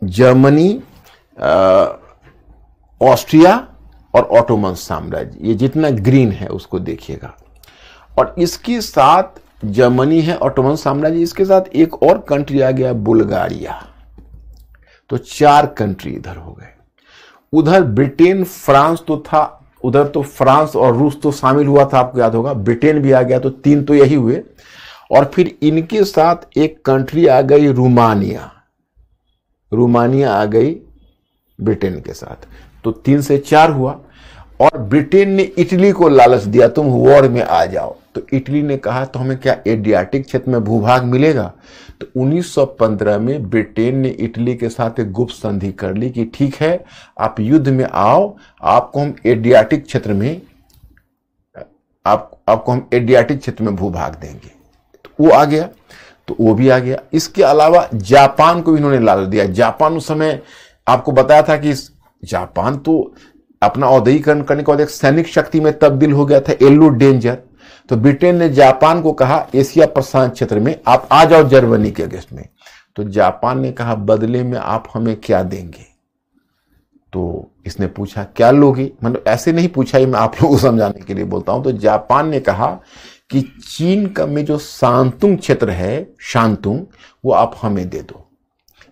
जर्मनी ऑस्ट्रिया और ऑटोमन साम्राज्य ये जितना ग्रीन है उसको देखिएगा और इसके साथ जर्मनी है ऑटोमन साम्राज्य इसके साथ एक और कंट्री आ गया बुल्गारिया तो चार कंट्री इधर हो गए उधर ब्रिटेन फ्रांस तो था उधर तो फ्रांस और रूस तो शामिल हुआ था आपको याद होगा ब्रिटेन भी आ गया तो तीन तो यही हुए और फिर इनके साथ एक कंट्री आ गई रूमानिया रोमानिया आ गई ब्रिटेन के साथ तो तीन से चार हुआ और ब्रिटेन ने इटली को लालच दिया तुम वॉर में आ जाओ तो इटली ने कहा तो हमें क्या एडियाटिक क्षेत्र में भूभाग मिलेगा तो 1915 में ब्रिटेन ने इटली के साथ एक गुप्त संधि कर ली कि ठीक है आप युद्ध में आओ आपको हम एडियाटिक क्षेत्र में आप आपको हम एडियाटिक क्षेत्र में भूभाग देंगे तो वो आ गया तो वो भी आ गया इसके अलावा जापान को भी इन्होंने लाल दिया जापान उस समय आपको बताया था कि जापान तो अपना औदयीकरण करने के बाद एक सैनिक शक्ति में तब्दील हो गया था येल्लो डेंजर तो ब्रिटेन ने जापान को कहा एशिया प्रशांत क्षेत्र में आप आ जाओ जर्मनी के अगेंस्ट में तो जापान ने कहा बदले में आप हमें क्या देंगे तो इसने पूछा क्या लोगे मतलब ऐसे नहीं पूछा ये मैं आप लोगों को समझाने के लिए बोलता हूं तो जापान ने कहा कि चीन का में जो शांतुंग क्षेत्र है शांतुंग वो आप हमें दे दो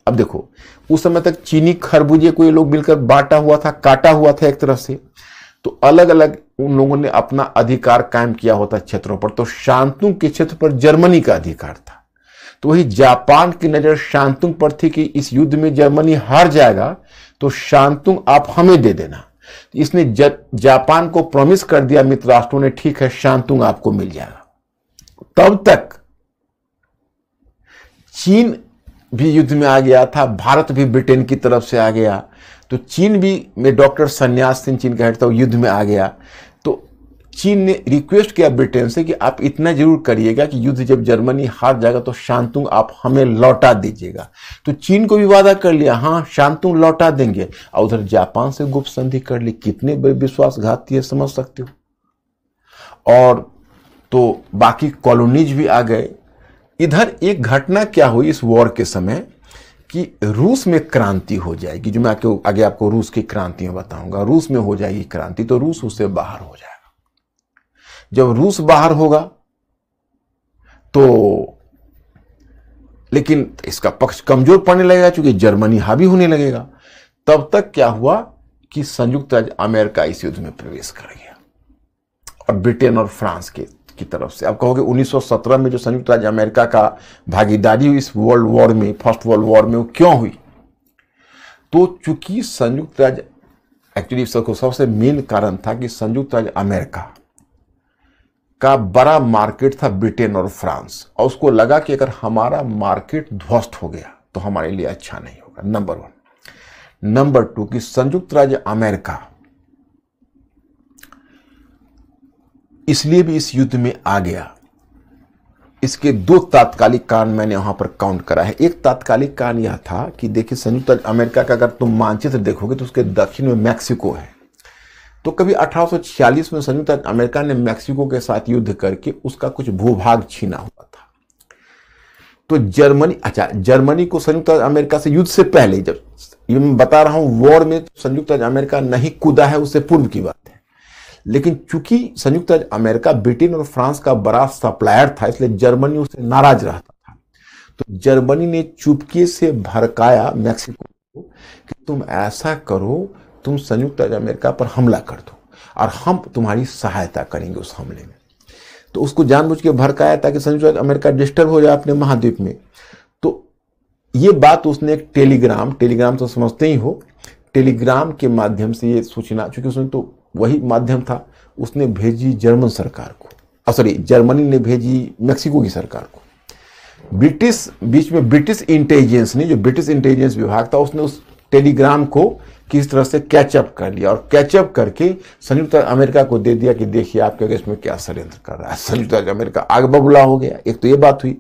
अब देखो उस समय तक चीनी खरबूजे को ये लोग मिलकर बांटा हुआ था काटा हुआ था एक तरह से तो अलग अलग उन लोगों ने अपना अधिकार कायम किया होता क्षेत्रों पर तो शांतुंग के क्षेत्र पर जर्मनी का अधिकार था तो वही जापान की नजर शांतुंग पर थी कि इस युद्ध में जर्मनी हार जाएगा तो शांतुंग आप हमें दे देना इसने जापान को प्रॉमिस कर दिया मित्र राष्ट्रों ने ठीक है शांतुंग आपको मिल जाएगा तब तक चीन भी युद्ध में आ गया था भारत भी ब्रिटेन की तरफ से आ गया तो चीन भी मैं डॉक्टर संन्यास सिंह चीन का हेड था युद्ध में आ गया चीन ने रिक्वेस्ट किया ब्रिटेन से कि आप इतना जरूर करिएगा कि युद्ध जब जर्मनी हार जाएगा तो शांतुंग आप हमें लौटा दीजिएगा तो चीन को भी वादा कर लिया हाँ शांतुंग लौटा देंगे और उधर जापान से गुप्त संधि कर ली कितने बड़े विश्वासघात है समझ सकते हो और तो बाकी कॉलोनीज भी आ गए इधर एक घटना क्या हुई इस वॉर के समय कि रूस में क्रांति हो जाएगी जो मैं आगे, आपको रूस की क्रांति बताऊंगा रूस में हो जाएगी क्रांति तो रूस उससे बाहर हो जाएगा जब रूस बाहर होगा तो लेकिन इसका पक्ष कमजोर पड़ने लगेगा क्योंकि जर्मनी हावी होने लगेगा तब तक क्या हुआ कि संयुक्त राज्य अमेरिका इस युद्ध में प्रवेश कर गया और ब्रिटेन और फ्रांस के की तरफ से आप कहोगे 1917 में जो संयुक्त राज्य अमेरिका का भागीदारी हुई इस वर्ल्ड वॉर में फर्स्ट वर्ल्ड वॉर में वो क्यों हुई तो चूंकि संयुक्त राज्य एक्चुअली सबसे मेन कारण था कि संयुक्त राज्य अमेरिका का बड़ा मार्केट था ब्रिटेन और फ्रांस और उसको लगा कि अगर हमारा मार्केट ध्वस्त हो गया तो हमारे लिए अच्छा नहीं होगा नंबर वन नंबर टू कि संयुक्त राज्य अमेरिका इसलिए भी इस युद्ध में आ गया इसके दो तात्कालिक कारण मैंने वहां पर काउंट करा है एक तात्कालिक कारण यह था कि देखिए संयुक्त राज्य अमेरिका का अगर तुम मानचित्र देखोगे तो उसके दक्षिण में मैक्सिको है तो कभी 1846 में संयुक्त अमेरिका ने मैक्सिको के साथ युद्ध करके उसका कुछ भूभाग छीना हुआ था तो जर्मनी अच्छा जर्मनी को संयुक्त अमेरिका से युद्ध से पहले जब ये मैं बता रहा हूं वॉर में संयुक्त अमेरिका नहीं कूदा है उससे पूर्व की बात है लेकिन चूंकि संयुक्त राज्य अमेरिका ब्रिटेन और फ्रांस का बड़ा सप्लायर था इसलिए जर्मनी उससे नाराज रहता था तो जर्मनी ने चुपके से भड़काया मैक्सिको को कि तुम ऐसा करो तुम संयुक्त राज्य अमेरिका पर हमला कर दो और हम तुम्हारी सहायता करेंगे उस हमले में तो उसको जानबूझ के भड़काया ताकि संयुक्त राज्य अमेरिका डिस्टर्ब हो जाए अपने महाद्वीप में तो ये बात उसने एक टेलीग्राम टेलीग्राम तो समझते ही हो टेलीग्राम के माध्यम से ये सूचना चूंकि उसने तो वही माध्यम था उसने भेजी जर्मन सरकार को सॉरी जर्मनी ने भेजी मेक्सिको की सरकार को ब्रिटिश बीच में ब्रिटिश इंटेलिजेंस ने जो ब्रिटिश इंटेलिजेंस विभाग था उसने उस टेलीग्राम को किस तरह से कैचअप कर लिया और कैचअप करके संयुक्त अमेरिका को दे दिया कि देखिए आपके अगर इसमें क्या षडयंत्र कर रहा है संयुक्त अमेरिका आग बबूला हो गया एक तो ये बात हुई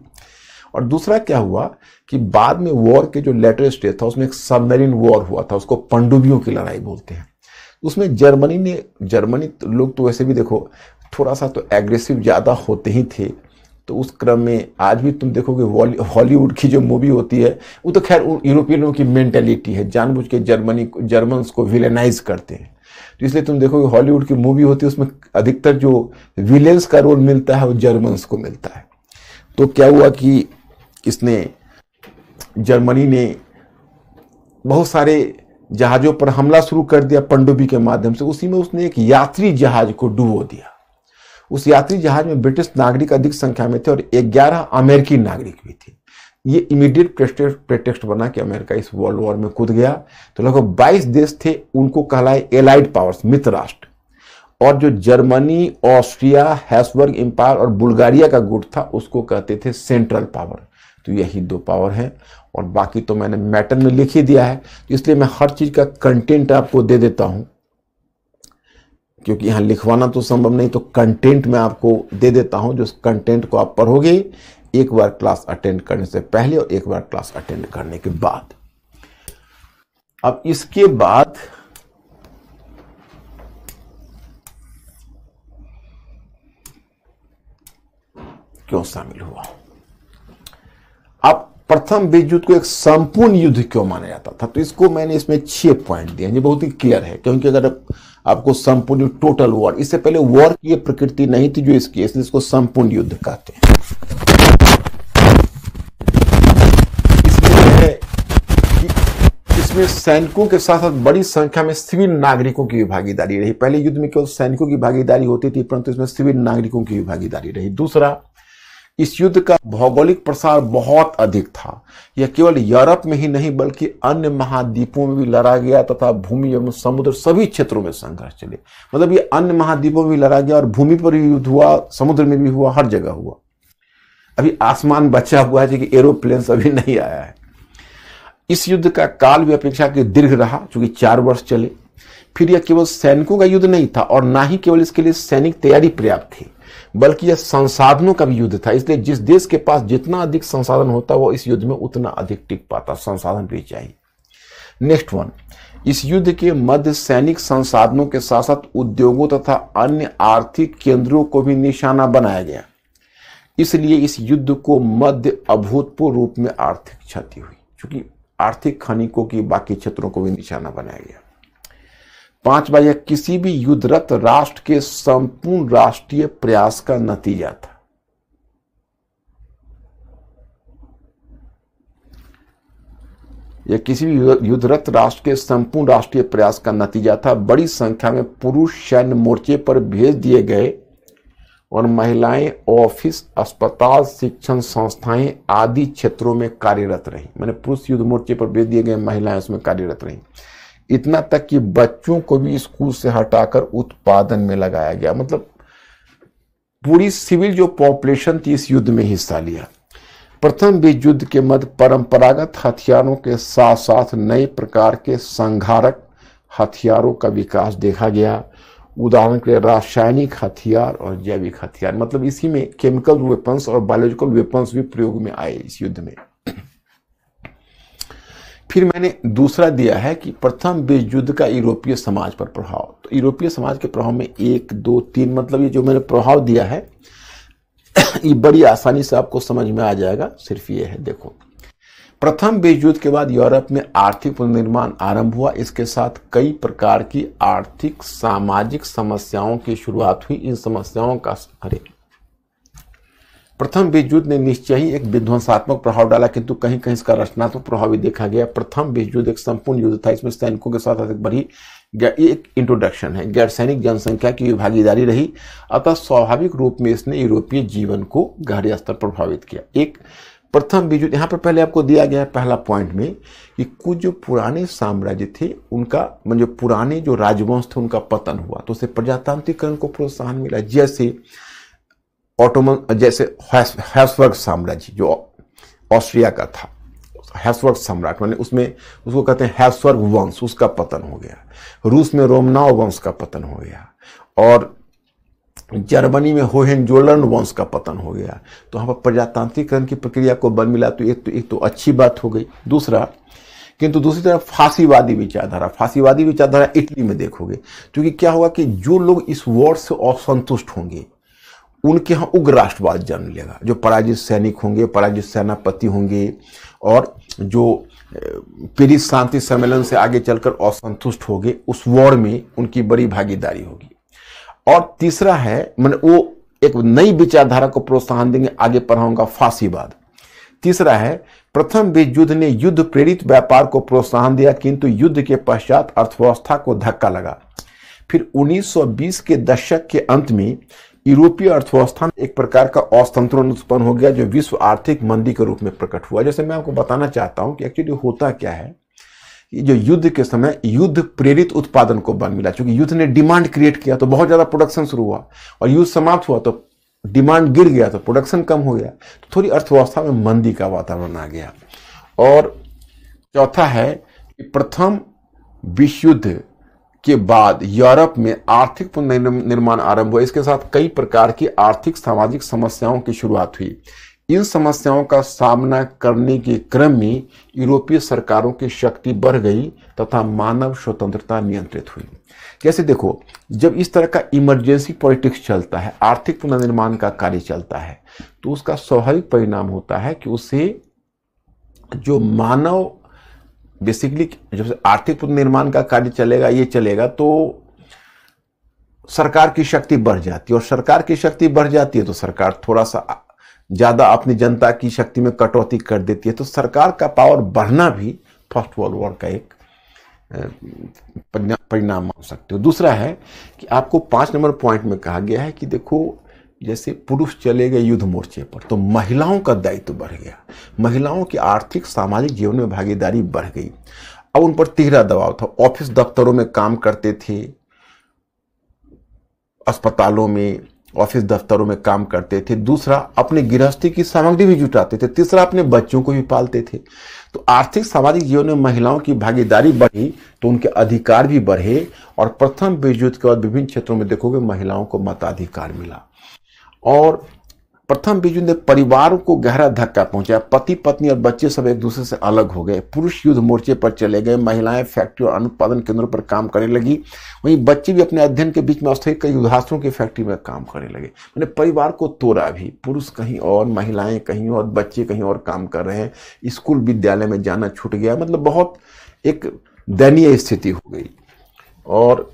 और दूसरा क्या हुआ कि बाद में वॉर के जो लेटर स्टेज था उसमें एक सबमरीन वॉर हुआ था उसको पंडुबियों की लड़ाई बोलते हैं उसमें जर्मनी ने जर्मनी तो लोग तो वैसे भी देखो थोड़ा सा तो एग्रेसिव ज़्यादा होते ही थे तो उस क्रम में आज भी तुम देखोगे हॉलीवुड की जो मूवी होती है वो तो खैर यूरोपियनों की मेंटेलिटी है जानबूझ के जर्मनी जर्मन्स को विलेनाइज करते हैं तो इसलिए तुम देखोगे हॉलीवुड की मूवी होती है उसमें अधिकतर जो विलेंस का रोल मिलता है वो जर्मन्स को मिलता है तो क्या हुआ कि इसने जर्मनी ने बहुत सारे जहाज़ों पर हमला शुरू कर दिया पंडुबी के माध्यम से उसी में उसने एक यात्री जहाज को डुबो दिया उस यात्री जहाज में ब्रिटिश नागरिक अधिक संख्या में थे और ग्यारह अमेरिकी नागरिक भी थे ये इमीडिएट प्रेटेक्स्ट बना कि अमेरिका इस वर्ल्ड वॉर में कूद गया तो लगभग 22 देश थे उनको कहलाए एलाइड पावर्स मित्र राष्ट्र और जो जर्मनी ऑस्ट्रिया हैसबर्ग एम्पायर और बुल्गारिया का गुट था उसको कहते थे सेंट्रल पावर तो यही दो पावर हैं और बाकी तो मैंने मैटर में लिख ही दिया है तो इसलिए मैं हर चीज़ का कंटेंट आपको दे देता हूँ क्योंकि यहाँ लिखवाना तो संभव नहीं तो कंटेंट मैं आपको दे देता हूँ जो कंटेंट को आप पढ़ोगे एक बार क्लास अटेंड करने से पहले और एक बार क्लास अटेंड करने के बाद अब इसके बाद क्यों शामिल हुआ प्रथम विश्व युद्ध को एक संपूर्ण युद्ध क्यों माना जाता था तो इसको मैंने इसमें छह पॉइंट दिए ये बहुत ही क्लियर है क्योंकि अगर आपको संपूर्ण टोटल वॉर इससे पहले वॉर की ये प्रकृति नहीं थी जो इसकी इसलिए इसको संपूर्ण युद्ध कहते हैं में सैनिकों के साथ साथ बड़ी संख्या में सिविल नागरिकों की भागीदारी रही पहले युद्ध में केवल सैनिकों की भागीदारी होती थी परंतु इसमें सिविल नागरिकों की भागीदारी रही दूसरा इस युद्ध का भौगोलिक प्रसार बहुत अधिक था यह केवल यूरोप में ही नहीं बल्कि अन्य महाद्वीपों में भी लड़ा गया तथा भूमि एवं समुद्र सभी क्षेत्रों में संघर्ष चले मतलब ये अन्य महाद्वीपों में भी लड़ा गया और भूमि पर भी युद्ध हुआ समुद्र में भी हुआ हर जगह हुआ अभी आसमान बचा हुआ है जबकि एरोप्लेन अभी नहीं आया है इस युद्ध का काल भी अपेक्षा के दीर्घ रहा चूंकि चार वर्ष चले फिर यह केवल सैनिकों का युद्ध नहीं था और ना ही केवल इसके लिए सैनिक तैयारी पर्याप्त थी बल्कि यह संसाधनों का भी युद्ध था इसलिए जिस देश के पास जितना अधिक संसाधन होता वो इस युद्ध में उतना अधिक टिक पाता संसाधन भी चाहिए नेक्स्ट वन इस युद्ध के मध्य सैनिक संसाधनों के साथ साथ उद्योगों तथा अन्य आर्थिक केंद्रों को भी निशाना बनाया गया इसलिए इस युद्ध को मध्य अभूतपूर्व रूप में आर्थिक क्षति हुई क्योंकि आर्थिक खनिकों की बाकी क्षेत्रों को भी निशाना बनाया गया पांच बार यह किसी भी युद्धरत राष्ट्र के संपूर्ण राष्ट्रीय प्रयास का नतीजा था यह किसी भी युद्धरत राष्ट्र के संपूर्ण राष्ट्रीय प्रयास का नतीजा था बड़ी संख्या में पुरुष सैन्य मोर्चे पर भेज दिए गए और महिलाएं ऑफिस अस्पताल शिक्षण संस्थाएं आदि क्षेत्रों में कार्यरत रहीं मैंने पुरुष युद्ध मोर्चे पर भेज दिए गए महिलाएं उसमें कार्यरत रहीं इतना तक कि बच्चों को भी स्कूल से हटाकर उत्पादन में लगाया गया मतलब पूरी सिविल जो पॉपुलेशन थी इस युद्ध में हिस्सा लिया प्रथम विश्व युद्ध के मध्य परंपरागत हथियारों के साथ साथ नए प्रकार के संघारक हथियारों का विकास देखा गया उदाहरण के लिए रासायनिक हथियार और जैविक हथियार मतलब इसी में केमिकल वेपन्स और बायोलॉजिकल वेपन्स भी प्रयोग में आए इस युद्ध में फिर मैंने दूसरा दिया है कि प्रथम विश्व युद्ध का यूरोपीय समाज पर प्रभाव तो यूरोपीय समाज के प्रभाव में एक दो तीन मतलब ये जो मैंने प्रभाव दिया है ये बड़ी आसानी से आपको समझ में आ जाएगा सिर्फ ये है देखो प्रथम विश्व युद्ध के बाद यूरोप में आर्थिक पुनर्निर्माण आरंभ हुआ इसके साथ कई प्रकार की आर्थिक सामाजिक समस्याओं की शुरुआत हुई इन समस्याओं का अरे प्रथम विश्व युद्ध ने निश्चय ही एक विध्वंसात्मक प्रभाव डाला किंतु कहीं कहीं इसका रचनात्मक प्रभाव भी देखा गया प्रथम विश्व युद्ध एक संपूर्ण युद्ध था इसमें सैनिकों के साथ अधिक बढ़ी एक इंट्रोडक्शन है गैर सैनिक जनसंख्या की भागीदारी रही अतः स्वाभाविक रूप में इसने यूरोपीय जीवन को गहरे स्तर पर प्रभावित किया एक प्रथम विद्युत यहाँ पर पहले आपको दिया गया है पहला पॉइंट में कि कुछ जो पुराने साम्राज्य थे उनका मतलब पुराने जो राजवंश थे उनका पतन हुआ तो उसे प्रजातांत्रिकरण को प्रोत्साहन मिला जैसे ऑटोमन जैसे हैसवर्ग साम्राज्य जो ऑस्ट्रिया का था हैसवर्ग सम्राट मैंने उसमें उसको कहते हैं हैसवर्ग वंश उसका पतन हो गया रूस में रोमनाव वंश का पतन हो गया और जर्मनी में होहेन जोलन वंश का पतन हो गया तो वहाँ पर प्रजातांत्रिकरण की प्रक्रिया को बल मिला तो एक तो एक तो अच्छी बात हो गई दूसरा किंतु दूसरी तरफ फांसीवादी विचारधारा फांसीवादी विचारधारा इटली में देखोगे क्योंकि क्या होगा कि जो लोग इस वॉर से असंतुष्ट होंगे उनके यहाँ उग्र राष्ट्रवाद जन्म लेगा जो पराजित सैनिक होंगे पराजित सेनापति होंगे और जो पेरिस शांति सम्मेलन से आगे चलकर असंतुष्ट हो गए उस वॉर में उनकी बड़ी भागीदारी होगी और तीसरा है मैंने वो एक नई विचारधारा को प्रोत्साहन देंगे आगे पढ़ाऊंगा फांसीवाद तीसरा है प्रथम विश्व युद्ध ने युद्ध प्रेरित व्यापार को प्रोत्साहन दिया किंतु युद्ध के पश्चात अर्थव्यवस्था को धक्का लगा फिर 1920 के दशक के अंत में यूरोपीय अर्थव्यवस्था में एक प्रकार का असंतुलन उत्पन्न हो गया जो विश्व आर्थिक मंदी के रूप में प्रकट हुआ जैसे मैं आपको बताना चाहता हूं कि एक्चुअली होता क्या है जो युद्ध के समय युद्ध प्रेरित उत्पादन को बल मिला चूंकि युद्ध ने डिमांड क्रिएट किया तो बहुत ज्यादा प्रोडक्शन शुरू हुआ और युद्ध समाप्त हुआ तो डिमांड गिर गया तो प्रोडक्शन कम हो गया तो थोड़ी अर्थव्यवस्था में मंदी का वातावरण आ गया और चौथा है कि प्रथम विश्व युद्ध के बाद यूरोप में आर्थिक पुनर्निर्माण आरंभ हुआ इसके साथ कई प्रकार की आर्थिक सामाजिक समस्याओं की शुरुआत हुई इन समस्याओं का सामना करने के क्रम में यूरोपीय सरकारों की शक्ति बढ़ गई तथा मानव स्वतंत्रता नियंत्रित हुई जैसे देखो जब इस तरह का इमरजेंसी पॉलिटिक्स चलता है आर्थिक पुनर्निर्माण का कार्य चलता है तो उसका स्वाभाविक परिणाम होता है कि उसे जो मानव बेसिकली जब आर्थिक पुनर्निर्माण का कार्य चलेगा ये चलेगा तो सरकार की शक्ति बढ़ जाती है और सरकार की शक्ति बढ़ जाती है तो सरकार थोड़ा सा ज़्यादा अपनी जनता की शक्ति में कटौती कर देती है तो सरकार का पावर बढ़ना भी फर्स्ट वर्ल्ड वॉर का एक परिणाम हो सकते हो दूसरा है कि आपको पांच नंबर पॉइंट में कहा गया है कि देखो जैसे पुरुष चले गए युद्ध मोर्चे पर तो महिलाओं का दायित्व बढ़ गया महिलाओं की आर्थिक सामाजिक जीवन में भागीदारी बढ़ गई अब उन पर तिहरा दबाव था ऑफिस दफ्तरों में काम करते थे अस्पतालों में ऑफिस दफ्तरों में काम करते थे दूसरा अपने गृहस्थी की सामग्री भी जुटाते थे तीसरा अपने बच्चों को भी पालते थे तो आर्थिक सामाजिक जीवन में महिलाओं की भागीदारी बढ़ी तो उनके अधिकार भी बढ़े और प्रथम विद्युत के बाद विभिन्न क्षेत्रों में देखोगे महिलाओं को मताधिकार मिला और प्रथम विश्व ने परिवार को गहरा धक्का पहुंचाया पति पत्नी और बच्चे सब एक दूसरे से अलग हो गए पुरुष युद्ध मोर्चे पर चले गए महिलाएं फैक्ट्री और अनुत्पादन केंद्रों पर काम करने लगी वहीं बच्चे भी अपने अध्ययन के बीच में अवस्था कई युद्धास्त्रों की फैक्ट्री में काम करने लगे मैंने परिवार को तोड़ा भी पुरुष कहीं और महिलाएं कहीं और बच्चे कहीं और काम कर रहे हैं स्कूल विद्यालय में जाना छूट गया मतलब बहुत एक दयनीय स्थिति हो गई और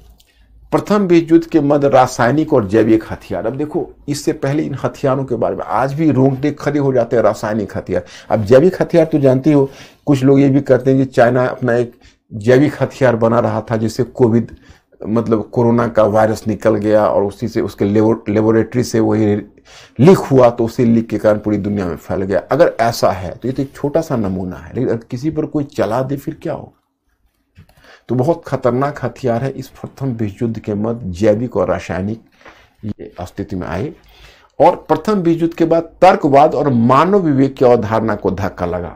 प्रथम विश्व युद्ध के मध्य रासायनिक और जैविक हथियार अब देखो इससे पहले इन हथियारों के बारे में आज भी रोंगटे खड़े हो जाते हैं रासायनिक हथियार अब जैविक हथियार तो जानती हो कुछ लोग ये भी करते हैं कि चाइना अपना एक जैविक हथियार बना रहा था जिससे कोविड मतलब कोरोना का वायरस निकल गया और उसी से उसके लेबोरेटरी से वही लीक हुआ तो उसी लीक के कारण पूरी दुनिया में फैल गया अगर ऐसा है तो ये तो एक छोटा सा नमूना है लेकिन अगर किसी पर कोई चला दे फिर क्या होगा तो बहुत खतरनाक हथियार है इस प्रथम विश्व युद्ध के मध्य जैविक और रासायनिक ये अस्तित्व में आए और प्रथम विश्व युद्ध के बाद तर्कवाद और मानव विवेक की अवधारणा को धक्का लगा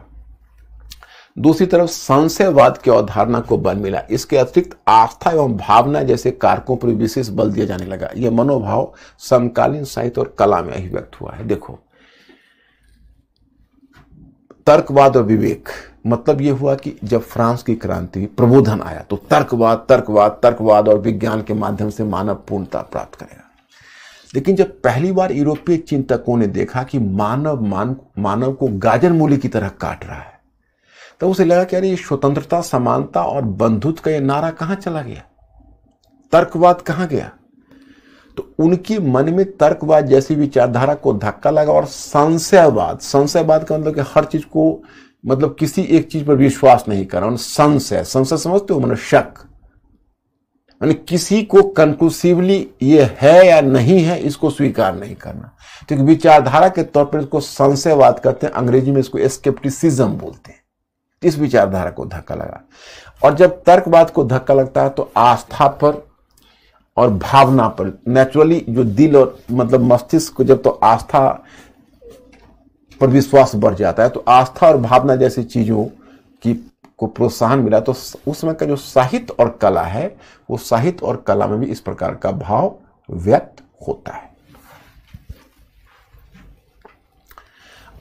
दूसरी तरफ संशयवाद की अवधारणा को बल मिला इसके अतिरिक्त आस्था एवं भावना जैसे कारकों पर विशेष बल दिया जाने लगा यह मनोभाव समकालीन साहित्य और कला में अभिव्यक्त हुआ है देखो तर्कवाद और विवेक मतलब यह हुआ कि जब फ्रांस की क्रांति प्रबोधन आया तो तर्कवाद तर्कवाद तर्कवाद और विज्ञान के माध्यम से मानव पूर्णता प्राप्त करेगा लेकिन जब पहली बार यूरोपीय चिंतकों ने देखा कि मानव मान मानव को गाजर मूली की तरह काट रहा है तो उसे लगा कि अरे ये स्वतंत्रता समानता और बंधुत्व का यह नारा कहां चला गया तर्कवाद कहां गया तो उनके मन में तर्कवाद जैसी विचारधारा को धक्का लगा और संशयवाद संशयवाद का मतलब कि हर चीज को मतलब किसी एक चीज पर विश्वास नहीं करना है संस समझते हो मैंने मतलब शक मैंने किसी को कंक्लूसिवली ये है या नहीं है इसको स्वीकार नहीं करना क्योंकि तो विचारधारा के तौर पर इसको संशयवाद करते हैं अंग्रेजी में इसको स्केप्टिसिज्म बोलते हैं इस विचारधारा को धक्का लगा और जब तर्कवाद को धक्का लगता है तो आस्था पर और भावना पर नेचुरली जो दिल और मतलब मस्तिष्क को जब तो आस्था पर विश्वास बढ़ जाता है तो आस्था और भावना जैसी चीज़ों की को प्रोत्साहन मिला तो उस समय का जो साहित्य और कला है वो साहित्य और कला में भी इस प्रकार का भाव व्यक्त होता है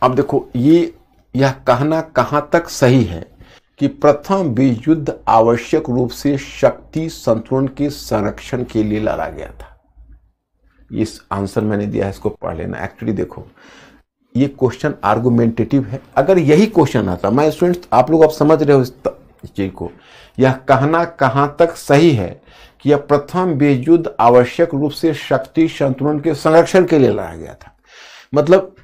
अब देखो ये यह कहना कहां तक सही है कि प्रथम विश्व युद्ध आवश्यक रूप से शक्ति संतुलन के संरक्षण के लिए लड़ा गया था इस आंसर मैंने दिया है इसको पढ़ लेना एक्चुअली देखो ये क्वेश्चन आर्गुमेंटेटिव है अगर यही क्वेश्चन आता मैं स्टूडेंट्स आप लोग आप समझ रहे हो इस, चीज को यह कहना कहाँ तक सही है कि यह प्रथम बेयुद्ध आवश्यक रूप से शक्ति संतुलन के संरक्षण के लिए लाया गया था मतलब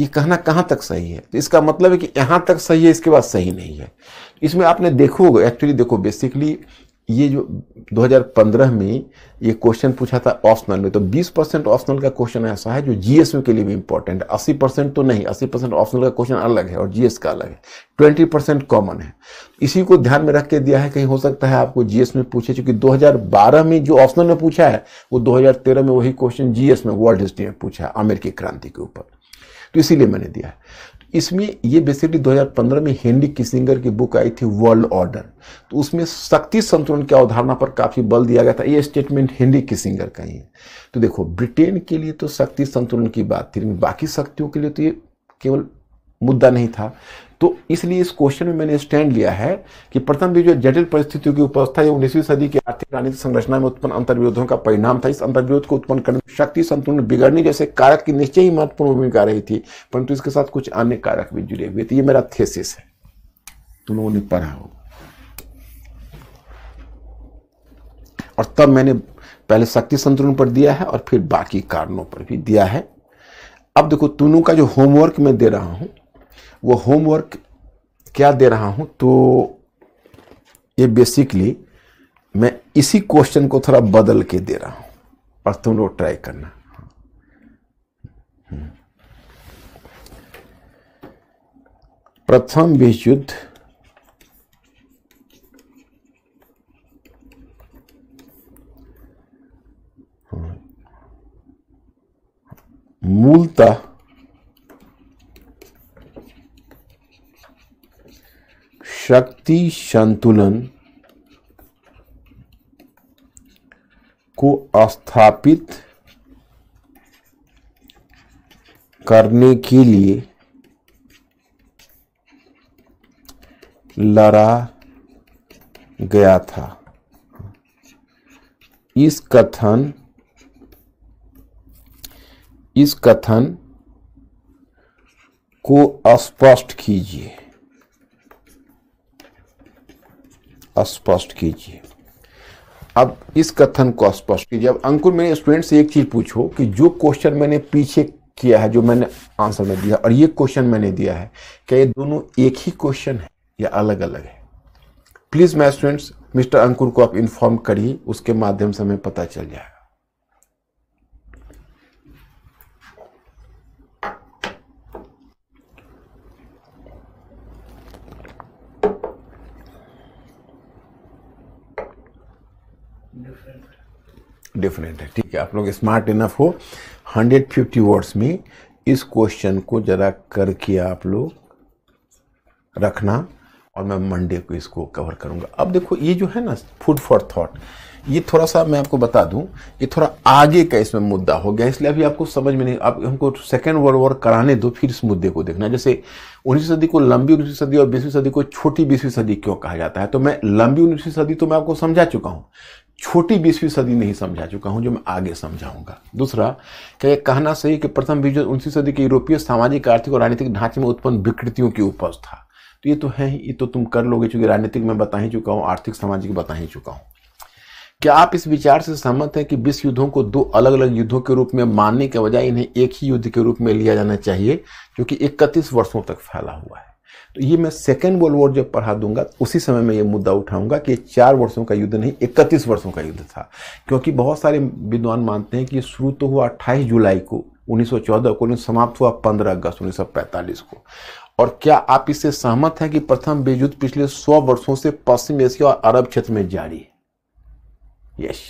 ये कहना कहाँ तक सही है तो इसका मतलब है कि यहाँ तक सही है इसके बाद सही नहीं है इसमें आपने देखोगे एक्चुअली देखो बेसिकली ये जो 2015 में ये क्वेश्चन पूछा था ऑप्शनल में तो 20 परसेंट ऑप्शनल का क्वेश्चन ऐसा है जो जीएसयू के लिए भी इंपॉर्टेंट है अस्सी परसेंट तो नहीं 80 परसेंट ऑप्शनल का क्वेश्चन अलग है और जीएस का अलग है 20 परसेंट कॉमन है इसी को ध्यान में रख के दिया है कहीं हो सकता है आपको जीएस में पूछे चूंकि दो में जो ऑप्शनल में पूछा है वो दो में वही क्वेश्चन जीएस में वर्ल्ड हिस्ट्री में पूछा आमिर की क्रांति के ऊपर तो इसीलिए मैंने दिया है इसमें ये बेसिकली 2015 में हेनरी किसिंगर की बुक आई थी वर्ल्ड ऑर्डर तो उसमें शक्ति संतुलन की अवधारणा पर काफ़ी बल दिया गया था ये स्टेटमेंट हेनरी किसिंगर का ही है तो देखो ब्रिटेन के लिए तो शक्ति संतुलन की बात थी लेकिन बाकी शक्तियों के लिए तो ये केवल मुद्दा नहीं था तो इसलिए इस क्वेश्चन में मैंने स्टैंड लिया है कि प्रथम जो जटिल परिस्थितियों की उपस्था या उन्नीसवीं सदी की आर्थिक राजनीतिक संरचना में उत्पन्न अंतर्विरोधों का परिणाम था इस अंतर्विरोध को उत्पन्न करने में शक्ति संतुलन बिगड़ने जैसे कारक की निश्चय ही महत्वपूर्ण भूमिका रही थी परंतु इसके साथ कुछ अन्य कारक भी जुड़े हुए थे ये मेरा थेसिस है तुम लोगों ने पढ़ा होगा और तब मैंने पहले शक्ति संतुलन पर दिया है और फिर बाकी कारणों पर भी दिया है अब देखो तुनू का जो होमवर्क मैं दे रहा हूं वो होमवर्क क्या दे रहा हूँ तो ये बेसिकली मैं इसी क्वेश्चन को थोड़ा बदल के दे रहा हूँ और तुम लोग ट्राई करना हम्म। प्रथम विश्व युद्ध मूलतः शक्ति संतुलन को स्थापित करने के लिए लड़ा गया था इस कथन इस कथन को स्पष्ट कीजिए स्पष्ट कीजिए अब इस कथन को स्पष्ट कीजिए अब अंकुर मेरे स्टूडेंट से एक चीज़ पूछो कि जो क्वेश्चन मैंने पीछे किया है जो मैंने आंसर में दिया और ये क्वेश्चन मैंने दिया है क्या ये दोनों एक ही क्वेश्चन है या अलग अलग है प्लीज़ मैं स्टूडेंट्स मिस्टर अंकुर को आप इन्फॉर्म करिए उसके माध्यम से हमें पता चल जाएगा डिफरेंट है ठीक है आप लोग स्मार्ट इनफ हो 150 फिफ्टी वर्ड्स में इस क्वेश्चन को ज़रा करके आप लोग रखना और मैं मंडे को इसको कवर करूंगा अब देखो ये जो है ना फूड फॉर थॉट ये थोड़ा सा मैं आपको बता दूं ये थोड़ा आगे का इसमें मुद्दा हो गया इसलिए अभी आपको समझ में नहीं आप हमको सेकेंड वर्ल्ड वॉर कराने दो फिर इस मुद्दे को देखना जैसे उन्नीसवीं सदी को लंबी उन्नीसवीं सदी और बीसवीं सदी को छोटी बीसवीं सदी क्यों कहा जाता है तो मैं लंबी उन्नीसवीं सदी तो मैं आपको समझा चुका हूँ छोटी बीसवीं सदी नहीं समझा चुका हूं जो मैं आगे समझाऊंगा दूसरा क्या यह कहना सही कि प्रथम बीज उन्नीसवीं सदी के यूरोपीय सामाजिक आर्थिक और राजनीतिक ढांचे में उत्पन्न विकृतियों की उपज था तो ये तो है ही ये तो तुम कर लोगे चूंकि राजनीतिक मैं बता ही चुका हूँ आर्थिक सामाजिक बता ही चुका हूँ क्या आप इस विचार से सहमत हैं कि विश्व युद्धों को दो अलग अलग युद्धों के रूप में मानने के बजाय इन्हें एक ही युद्ध के रूप में लिया जाना चाहिए जो कि इकतीस वर्षों तक फैला हुआ है तो ये मैं सेकेंड वर्ल्ड वॉर जब पढ़ा दूंगा उसी समय मैं ये मुद्दा उठाऊंगा कि चार वर्षों का युद्ध नहीं इकतीस वर्षों का युद्ध था क्योंकि बहुत सारे विद्वान मानते हैं कि ये शुरू तो हुआ अट्ठाईस जुलाई को 1914 को लेकिन समाप्त हुआ 15 अगस्त 1945 को और क्या आप इससे सहमत हैं कि प्रथम बेजुद्ध पिछले 100 वर्षों से पश्चिम एशिया और अरब क्षेत्र में जारी है यस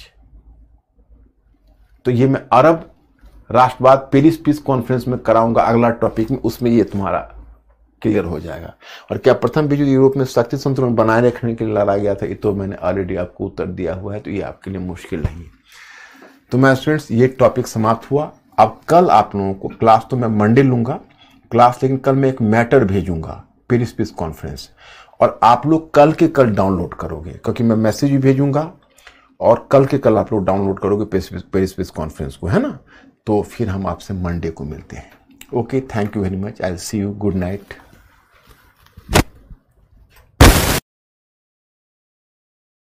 तो ये मैं अरब राष्ट्रवाद पेरिस पीस कॉन्फ्रेंस में कराऊंगा अगला टॉपिक में उसमें ये तुम्हारा क्लियर हो जाएगा और क्या प्रथम विश्व यूरोप में शक्ति संतुलन बनाए रखने के लिए लड़ा गया था ये तो मैंने ऑलरेडी आपको उत्तर दिया हुआ है तो ये आपके लिए मुश्किल नहीं है तो मैं स्टूडेंट्स ये टॉपिक समाप्त हुआ अब कल आप लोगों को क्लास तो मैं मंडे लूँगा क्लास लेकिन कल मैं एक मैटर भेजूंगा पेरिस पीस कॉन्फ्रेंस और आप लोग कल के कल डाउनलोड करोगे क्योंकि मैं मैसेज भी भेजूंगा और कल के कल आप लोग डाउनलोड करोगे पेरिस पीस कॉन्फ्रेंस को है ना तो फिर हम आपसे मंडे को मिलते हैं okay thank you very much I see you good night